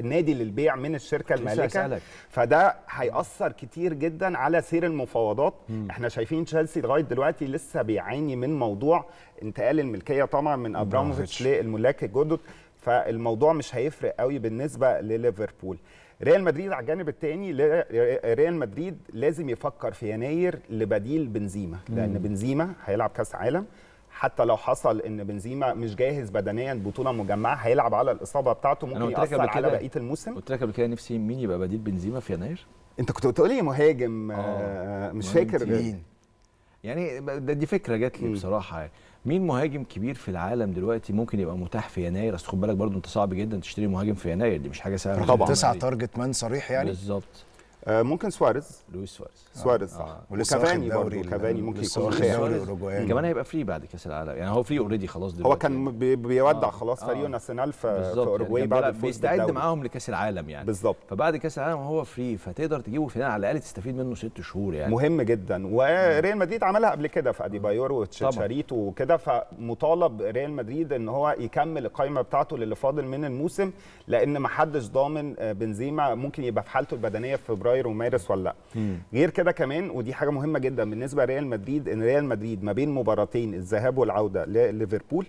النادي للبيع من الشركه المالكه فده هياثر كتير جدا على سير المفاوضات مم. احنا شايفين تشيلسي لغايه دلوقتي لسه بيعاني من موضوع انتقال الملكيه طبعا من ابراموفيتش للملاك الجدد فالموضوع مش هيفرق قوي بالنسبه لليفربول ريال مدريد على الجانب الثاني ريال مدريد لازم يفكر في يناير لبديل بنزيما لان بنزيما هيلعب كاس عالم حتى لو حصل ان بنزيما مش جاهز بدنيا بطوله مجمعه هيلعب على الاصابه بتاعته ممكن ياثر على بقيه الموسم قلت لك قبل كده نفسي مين يبقى بديل بنزيما في يناير انت كنت بتقولي مهاجم آه, آه، مش فاكر مين يعني ده دي فكره جات لي بصراحه يعني. مين مهاجم كبير في العالم دلوقتي ممكن يبقى متاح في يناير اصل خد بالك برضو انت صعب جدا تشتري مهاجم في يناير دي مش حاجه سهله طبعا تسع تارجت مان صريح يعني بالظبط آه، ممكن سواريز لويس سواريز آه. سواريز صح آه. وكافاني برضه كافاني ممكن يكون خيار كمان هيبقى فري بعد كاس العالم يعني هو فري اوريدي خلاص دلوقتي هو كان بيودع آه. خلاص فريقه آه. ناسيونال في يعني اوروجواي يعني بعد الفوز بيستعد معاهم لكاس العالم يعني بالظبط فبعد كاس العالم هو فري فتقدر تجيبه في على الاقل تستفيد منه ست شهور يعني مهم جدا وريال مدريد عملها قبل كده في اديبايور وتشاريتو وكده فمطالب ريال مدريد ان هو يكمل القائمه بتاعته للي فاضل من الموسم لان ما حدش ضامن آه، بنزيما ممكن يبقى في حالته البدنيه في فيجاير ومارس ولا لا غير كده كمان ودي حاجه مهمه جدا بالنسبه لريال مدريد ان ريال مدريد ما بين مباراتين الذهاب والعوده لليفربول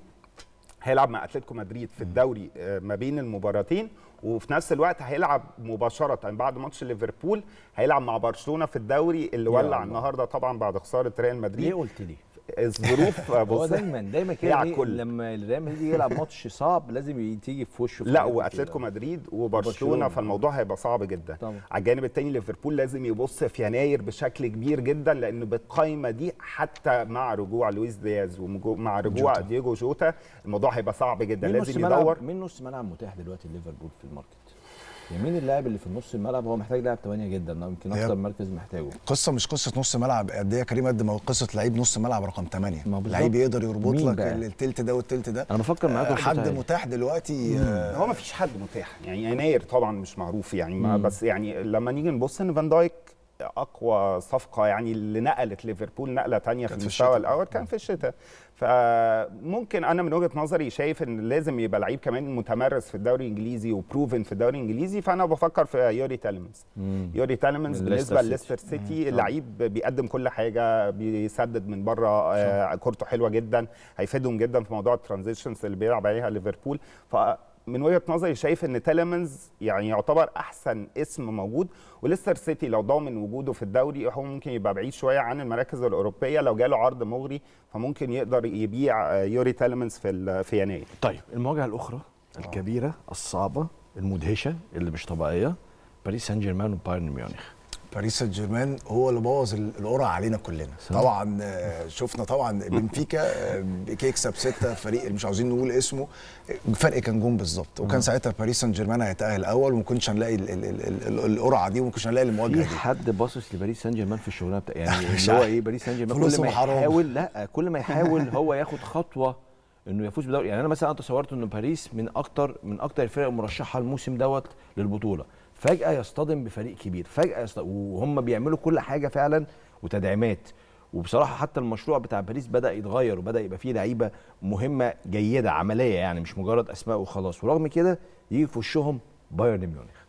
هيلعب مع اتلتيكو مدريد في الدوري آه، ما بين المباراتين وفي نفس الوقت هيلعب مباشره يعني بعد ماتش ليفربول هيلعب مع برشلونه في الدوري اللي ولع النهارده طبعا بعد خساره ريال مدريد ليه قلت لي الظروف هو دايما دايما كده إيه، لما الريال مدريد يلعب ماتش صعب لازم تيجي في وشه لا واتلتيكو مدريد وبرشلونه فالموضوع هيبقى صعب جدا طبعا. على الجانب الثاني ليفربول لازم يبص في يناير بشكل كبير جدا لان بالقايمه دي حتى مع رجوع لويس دياز ومع رجوع جوتا. دييجو جوتا الموضوع هيبقى صعب جدا لازم يدور مين نص ملعب متاح دلوقتي ليفربول في الماركت يمين اللاعب اللي في نص الملعب هو محتاج لاعب 8 جدا يمكن اكتر مركز محتاجه قصه مش قصه نص ملعب قد ايه كريم قد ما قصه لعيب نص ملعب رقم 8 لعيب يقدر يربط لك التلت ده والتلت ده انا بفكر معاك آه، حد متاح, متاح دلوقتي آه هو ما فيش حد متاح يعني يناير طبعا مش معروف يعني ما بس يعني لما نيجي نبص ان فان دايك اقوى صفقه يعني اللي نقلت ليفربول نقله تانية في المستوى الاول كان في الشتاء فممكن انا من وجهه نظري شايف ان لازم يبقى لعيب كمان متمرس في الدوري الانجليزي وبروفن في الدوري الانجليزي فانا بفكر في يوري تالمنز يوري تالمنز بالنسبه لليستر سيتي لعيب بيقدم كل حاجه بيسدد من بره آه، كورته حلوه جدا هيفيدهم جدا في موضوع الترانزيشنز اللي بيلعب عليها ليفربول ف من وجهه نظري شايف ان تيلمنز يعني يعتبر احسن اسم موجود وليستر سيتي لو ضامن وجوده في الدوري هو ممكن يبقى بعيد شويه عن المراكز الاوروبيه لو جاله عرض مغري فممكن يقدر يبيع يوري تيلمنز في في يناير. طيب المواجهه الاخرى الكبيره الصعبه المدهشه اللي مش طبيعيه باريس سان جيرمان وبايرن ميونخ. باريس سان جيرمان هو اللي بوظ القرعه علينا كلنا صح. طبعا آه، شفنا طبعا بنفيكا آه، بيكسب سته فريق مش عاوزين نقول اسمه الفرق كان جون بالظبط وكان ساعتها باريس سان جيرمان هيتاهل اول وما كناش هنلاقي القرعه دي وما كناش هنلاقي المواجهه دي في حد باصص لباريس سان جيرمان في الشغلانه بتاع يعني اللي هو ايه باريس سان جيرمان كل ما يحاول لا كل ما يحاول هو ياخد خطوه انه يفوز بدوري يعني انا مثلا انا تصورت ان باريس من اكتر من اكتر الفرق المرشحه الموسم دوت للبطوله فجاه يصطدم بفريق كبير فجاه يصطدم وهم بيعملوا كل حاجه فعلا وتدعيمات وبصراحه حتى المشروع بتاع باريس بدا يتغير وبدا يبقى فيه لعيبه مهمه جيده عمليه يعني مش مجرد اسماء وخلاص ورغم كده يجي في وشهم بايرن ميونخ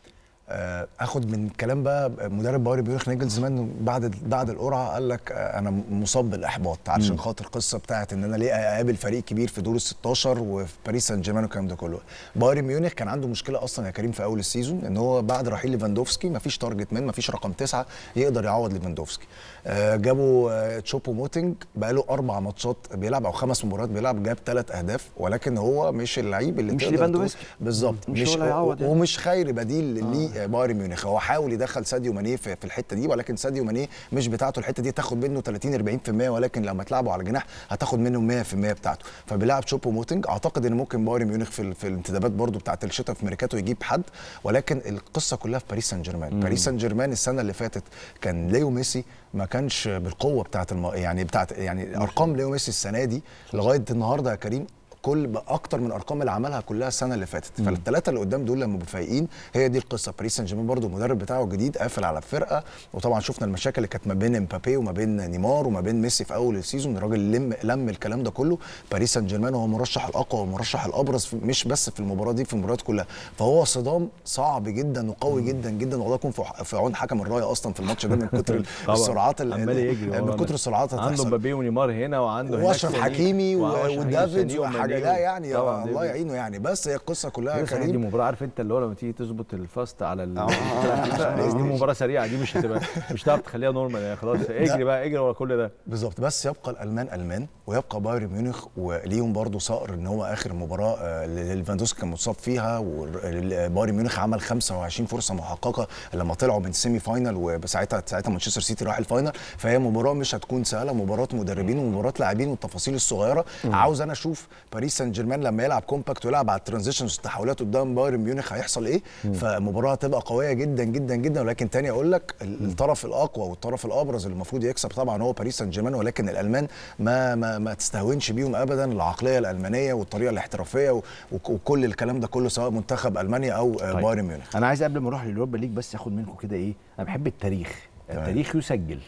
آه، اخد من كلام بقى مدرب بايرن ميونخ زمان بعد بعد القرعه قال لك آه، انا مصاب بالاحباط علشان خاطر القصه بتاعت ان انا ليه اقابل فريق كبير في دور ال 16 وفي باريس سان جيرمان والكلام ده كله بايرن ميونخ كان عنده مشكله اصلا يا كريم في اول السيزون ان هو بعد رحيل ليفاندوفسكي مفيش تارجت مان مفيش رقم تسعه يقدر يعوض ليفاندوفسكي آه، جابوا تشوبو موتينج بقى له اربع ماتشات بيلعب او خمس مباريات بيلعب جاب ثلاث اهداف ولكن هو مش اللعيب اللي مش ليفاندوفسكي بالظبط مش, مش هو يعني. ومش خير بديل ليه بايرن ميونخ هو حاول يدخل ساديو ماني في الحته دي ولكن ساديو ماني مش بتاعته الحته دي تاخد منه 30 40% ولكن لما تلعبه على جناح هتاخد منه 100% بتاعته فبيلعب شوبو موتنج اعتقد ان ممكن بايرن ميونخ في, في الانتدابات برده بتاعه الشتاء في ميركاتو يجيب حد ولكن القصه كلها في باريس سان جيرمان باريس سان جيرمان السنه اللي فاتت كان ليو ميسي ما كانش بالقوه بتاعه الم... يعني بتاعه يعني ارقام ليو ميسي السنه دي لغايه النهارده يا كريم كل باكتر من ارقام اللي عملها كلها السنه اللي فاتت فالثلاثه اللي قدام دول لما متفائقين هي دي القصه باريس سان جيرمان برده المدرب بتاعه الجديد قافل على الفرقه وطبعا شفنا المشاكل اللي كانت ما بين امبابي وما بين نيمار وما بين ميسي في اول السيزون الراجل لم لم الكلام ده كله باريس سان جيرمان هو المرشح الاقوى والمرشح الابرز مش بس في المباراه دي في المباريات كلها فهو صدام صعب جدا وقوي جدا جدا والله يكون في عون حكم الرايه اصلا في الماتش ده من كتر السرعات من كتر السرعات عنده امبابي ونيمار هنا وعنده واشرف حكيمي ودافيد وحاجات يعني لا إيه؟ يعني طبعا الله يعينه يعني بس هي القصه كلها يا كريم دي مباراه عارف انت اللي هو لما تيجي تظبط الفاست على ال... آه. دي مباراه سريعه دي مش هتبقى مش هتعرف تخليها نورمال يعني خلاص اجري بقى اجري ورا كل ده بالظبط بس يبقى الالمان المان ويبقى بايرن ميونخ وليهم برضه صقر ان هو اخر مباراه آه، ليفاندوسكي كان متصاب فيها وبايرن ميونخ عمل 25 فرصه محققه لما طلعوا من سيمي فاينل وساعتها ساعتها مانشستر سيتي راح الفاينل فهي مباراه مش هتكون سهله مباراه مدربين ومباراه لاعبين والتفاصيل الصغيره عاوز انا اشوف باريس سان جيرمان لما يلعب كومباكت ويلعب على الترانزيشنز والتحولات قدام بايرن ميونخ هيحصل ايه مم. فالمباراه هتبقى قويه جدا جدا جدا ولكن تاني اقول لك الطرف الاقوى والطرف الابرز اللي المفروض يكسب طبعا هو باريس سان جيرمان ولكن الالمان ما ما, ما تستهونش بيهم ابدا العقليه الالمانيه والطريقه الاحترافيه وكل الكلام ده كله سواء منتخب المانيا او طيب. بايرن ميونخ انا عايز قبل ما اروح لليوروبا ليج بس اخد منكم كده ايه انا بحب التاريخ التاريخ يسجل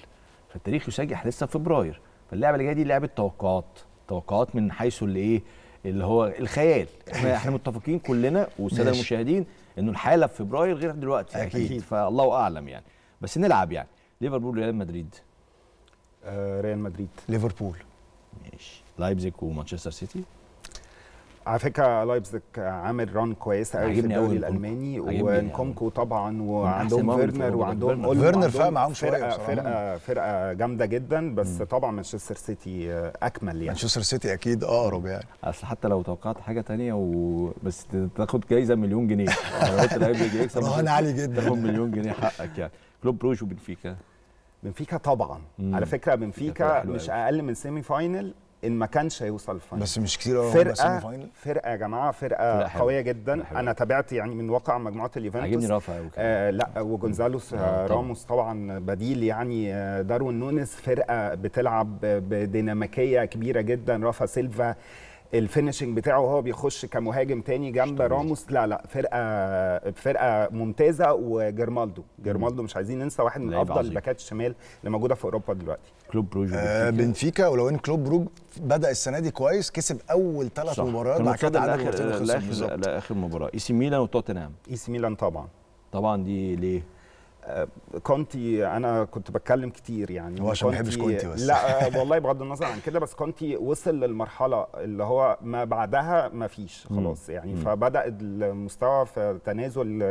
فالتاريخ يسجل احنا لسه فبراير فاللعبه اللي جايه دي لعبه توقعات توقعات من حيث الايه اللي هو الخيال احنا احنا متفقين كلنا والساده المشاهدين انه الحاله في فبراير غير دلوقتي اكيد, أكيد. فالله اعلم يعني بس نلعب يعني ليفربول ريال مدريد آه ريال مدريد ليفربول ماشي لايبزيج ومانشستر سيتي على فكره لايبزيج عامل ران كويس قوي في الدوري الالماني يعني. وانكونكو طبعا وعندهم فيرنر وعندهم فيرنر فاق معاهم شويه فرقه فرقه, فرقة جامده جدا بس مم. طبعا مانشستر سيتي اكمل يعني مانشستر سيتي اكيد اقرب يعني اصل حتى لو توقعت حاجه ثانيه و... بس تاخد جايزه مليون جنيه لايبزيج يكسب رهان عالي جدا تاخد مليون جنيه حقك يعني كلوب بروج وبنفيكا بنفيكا طبعا مم. على فكره بنفيكا مش اقل من سيمي فاينل ان ما كانش هيوصل الفاينل بس مش كتير قوي فرقه فرقه يا جماعه فرقه قويه جدا انا تابعت يعني من واقع مجموعه اليوفنتوس عجبني رافا قوي آه لا وجونزالوس آه راموس طبعا بديل يعني آه، داروين نونس فرقه بتلعب بديناميكيه كبيره جدا رافا سيلفا آه الفينشنج بتاعه وهو بيخش كمهاجم تاني جنب راموس لا لا فرقه فرقه ممتازه وجيرمالدو جيرمالدو مش عايزين ننسى واحد من افضل الباكات الشمال اللي موجوده في اوروبا دلوقتي كلوب بروج آه بنفيكا ولو ان كلوب بروج بدا السنه دي كويس كسب اول ثلاث مباريات بعد كده لاخر لاخر مباراه اي سي ميلان وتوتنهام اي سي ميلان طبعا طبعا دي ليه كونتي انا كنت بتكلم كتير يعني هو عشان ما بحبش كونتي بس لا والله بغض النظر عن كده بس كونتي وصل للمرحله اللي هو ما بعدها ما فيش خلاص يعني فبدا المستوى في تنازل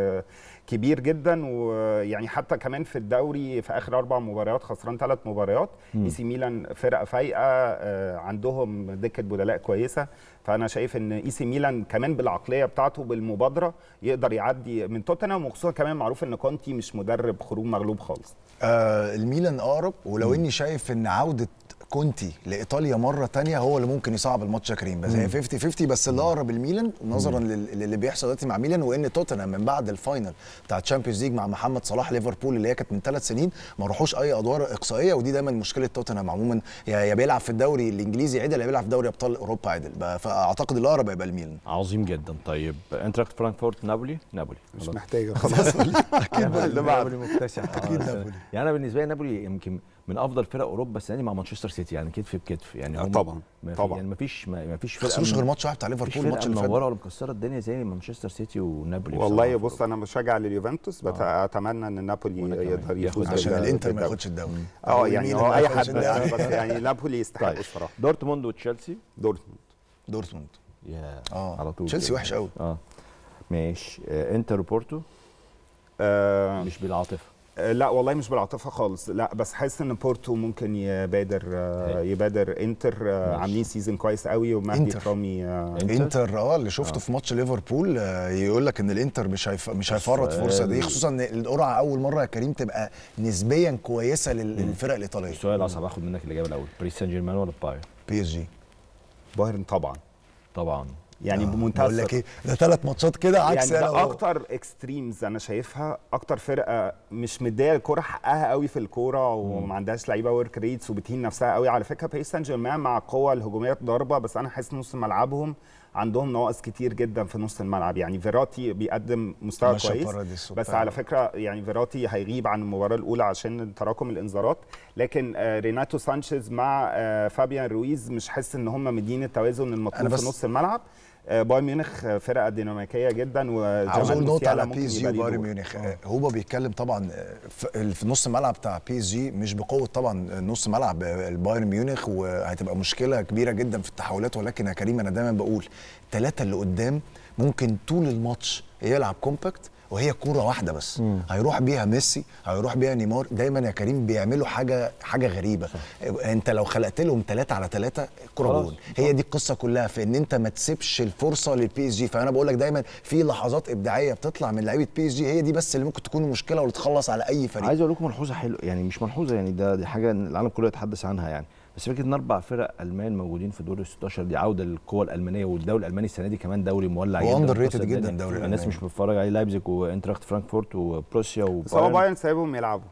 كبير جدا ويعني حتى كمان في الدوري في اخر اربع مباريات خسران ثلاث مباريات اي سي ميلان فرقه فايقه آه، عندهم دكه بدلاء كويسه فانا شايف ان اي سي ميلان كمان بالعقليه بتاعته بالمبادره يقدر يعدي من توتنهام وخصوصا كمان معروف ان كونتي مش مدرب خروج مغلوب خالص آه الميلان اقرب ولو اني شايف ان عوده كونتي لايطاليا مره تانية هو اللي ممكن يصعب الماتش يا كريم بس هي 50 50 بس اللي اقرب الميلان نظرا للي بيحصل دلوقتي مع ميلان وان توتنهام من بعد الفاينل بتاع تشامبيونز ليج مع محمد صلاح ليفربول اللي هي كانت من ثلاث سنين ما راحوش اي ادوار اقصائيه ودي دايما مشكله توتنهام عموما يا بيلعب في الدوري الانجليزي عدل يا بيلعب في دوري ابطال اوروبا عدل فاعتقد الاقرب هيبقى الميلان عظيم جدا طيب انتراكت فرانكفورت نابولي نابولي مش محتاجه خلاص اكيد نابولي مكتسح اكيد آه، نابولي يعني انا بالنسبه لي نابولي يمكن من افضل فرق اوروبا السنه مع مانشستر سيتي سيتي يعني كتف بكتف يعني آه، هم طبعا ما طبعا يعني ما فيش ما فرقه ما غير ماتش واحد بتاع ليفربول الماتش اللي فات ولا مكسره الدنيا زي مانشستر سيتي ونابولي والله بص انا مشجع لليوفنتوس آه. اتمنى ان نابولي يقدر يفوز عشان الانتر ما ياخدش الدوري اه يعني هو اي حد بس يعني نابولي يستحق الصراحه طيب. دورتموند وتشيلسي دورتموند دورتموند يا اه على طول تشيلسي وحش قوي اه ماشي آه، انتر وبورتو مش بالعاطفه آه، لا والله مش بالعاطفه خالص لا بس حاسس ان بورتو ممكن يبادر آه، إيه. يبادر انتر آه، عاملين سيزون كويس قوي ومهدي كرامي انتر اه اللي شفته آه. في ماتش ليفربول يقول لك ان الانتر مش هيف... مش هيفرط فرصه دي خصوصا ان القرعه اول مره يا كريم تبقى نسبيا كويسه للفرق الايطاليه السؤال الاصعب هاخد منك الاجابه الاول باريس سان جيرمان ولا بايرن بي اس جي بايرن طبعا طبعا يعني آه. بمنتهى بقول لك ايه ده ثلاث ماتشات كده عكس يعني ده اكتر اكستريمز انا شايفها اكتر فرقه مش مديه الكوره حقها قوي في الكوره وما عندهاش لعيبه ورك ريتس وبتهين نفسها قوي على فكره باريس سان جيرمان مع القوه الهجوميه ضربه بس انا حاسس نص ملعبهم عندهم نواقص كتير جدا في نص الملعب يعني فيراتي بيقدم مستوى كويس بس على فكره يعني فيراتي هيغيب عن المباراه الاولى عشان تراكم الانذارات لكن آه، ريناتو سانشيز مع آه، فابيان رويز مش حاسس ان هم مدين التوازن المطلوب في نص الملعب آه، بايرن ميونخ فرقه ديناميكيه جدا عاوز اقول نقطه يعني على بي اس جي وبايرن ميونخ آه. آه، هو بيتكلم طبعا في نص الملعب بتاع بي اس جي مش بقوه طبعا نص ملعب البايرن ميونخ وهتبقى مشكله كبيره جدا في التحولات ولكن يا كريم انا دايما بقول الثلاثه اللي قدام ممكن طول الماتش يلعب كومباكت وهي كوره واحده بس مم. هيروح بيها ميسي هيروح بيها نيمار دايما يا كريم بيعملوا حاجه حاجه غريبه صح. إيه، انت لو خلقت لهم ثلاثه على ثلاثه كوره جون هي دي القصه كلها في ان انت ما تسيبش الفرصه للبي اس جي فانا بقول لك دايما في لحظات ابداعيه بتطلع من لعيبه بي اس جي هي دي بس اللي ممكن تكون المشكله وتخلص تخلص على اي فريق عايز اقول لكم ملحوظه حلوه يعني مش ملحوظه يعني ده دي حاجه العالم كله يتحدث عنها يعني بس فكره ان اربع فرق المان موجودين في دور ال 16 دي عوده للقوى الالمانيه والدوري الالماني السنه دي كمان دوري مولع جدا واندر ريتد جدا الدوري الالماني الناس مش بتتفرج عليه لايبزيج وانتراخت فرانكفورت وبروسيا وبايرن بس بايرن سايبهم يلعبوا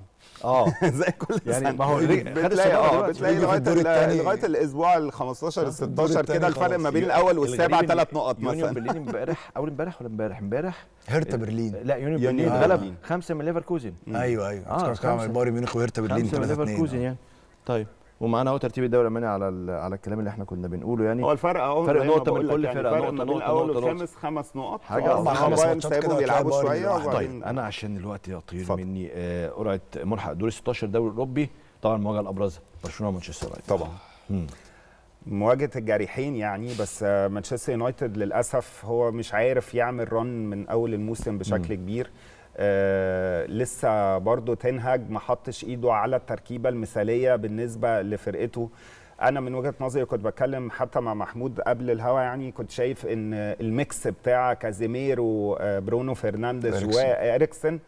اه زي كل يعني ما هو بتلاقي اه بتلاقي لغايه لغايه الاسبوع ال 15 ال 16 كده الفرق ما بين الاول والسابع ثلاث نقط مثلا يونيون برلين امبارح اول امبارح ولا امبارح امبارح هرتا برلين لا يونيون برلين غلب خمسه من ليفركوزن ايوه ايوه آه، بايرن ميونخ برلين خمسه من ليفركوزن يعني طيب ومعانا اهو ترتيب الدوري الالماني على على الكلام اللي احنا كنا بنقوله يعني هو الفرق اهو يعني فرق نقطه من كل فرقه يعني نقطه نقطه الاول الخامس خمس نقط حاجه اربع خمس ماتشات كده بيلعبوا شويه طيب انا عشان الوقت يطير مني آه، قرعه ملحق دور 16 دوري الاوروبي طبعا المواجهه الابرز برشلونه ومانشستر يونايتد طبعا مواجهه الجريحين يعني بس آه، مانشستر يونايتد للاسف هو مش عارف يعمل رن من اول الموسم بشكل كبير آه، لسه برضو تنهج ما حطش ايده على التركيبه المثاليه بالنسبه لفرقته انا من وجهه نظري كنت بتكلم حتى مع محمود قبل الهوا يعني كنت شايف ان الميكس بتاع كازيميرو آه، برونو فرنانديز واريكسن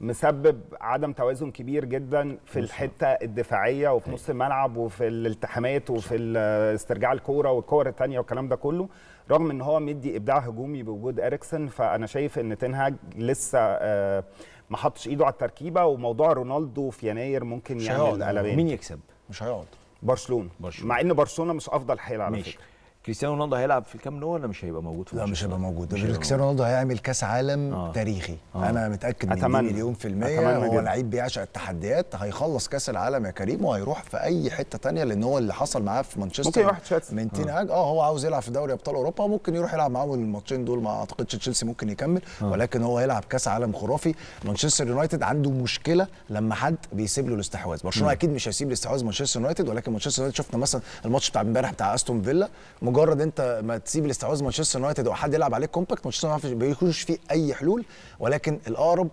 مسبب عدم توازن كبير جدا في الحته الدفاعيه وفي إيه. نص الملعب وفي الالتحامات وفي استرجاع الكوره والكور الثانيه والكلام ده كله رغم ان هو مدي ابداع هجومي بوجود اريكسن فانا شايف ان تنهاج لسه آه، ما حطش ايده على التركيبه وموضوع رونالدو في يناير ممكن يعمل قلبان مين يكسب مش هيقعد برشلونه مع ان برشلونه مش افضل حيل على ماشي. فكره كريستيانو رونالدو هيلعب في الكام نو ولا مش هيبقى موجود في لا مش هيبقى موجود كريستيانو رونالدو هيعمل كاس عالم آه. تاريخي آه. انا متاكد من مليون في الميه أتمنى هو لعيب بيعشق التحديات هيخلص كاس العالم يا كريم وهيروح في اي حته تانية لان هو اللي حصل معاه في مانشستر ممكن يروح تشيلسي من تين آه. اه هو عاوز يلعب في دوري ابطال اوروبا ممكن يروح يلعب معاهم الماتشين دول ما اعتقدش تشيلسي ممكن يكمل آه. ولكن هو هيلعب كاس عالم خرافي مانشستر يونايتد عنده مشكله لما حد بيسيب له الاستحواذ برشلونه اكيد مش هيسيب الاستحواذ مانشستر يونايتد ولكن مانشستر يونايتد شفنا مثلا الماتش بتاع امبارح بتاع استون فيلا مجرد انت ما تسيب الاستحواذ مانشستر يونايتد او حد يلعب عليك كومباكت مانشستر ما بيخشوش فيه اي حلول ولكن الاقرب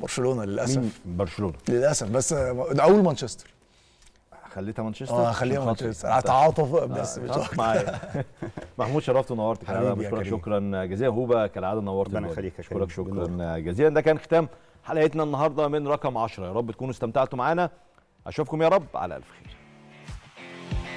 برشلونه للاسف مين برشلونه للاسف بس اقول مانشستر خليتها مانشستر اه خليها مانشستر اتعاطف بس آه، مش معايا محمود شرفت ونورت حلقه بشكرك شكرا جزيلا هوبا كالعاده نورت ربنا يخليك شكرا شكرا جزيلا ده كان ختام حلقتنا النهارده من رقم 10 يا رب تكونوا استمتعتوا معانا اشوفكم يا رب على الف خير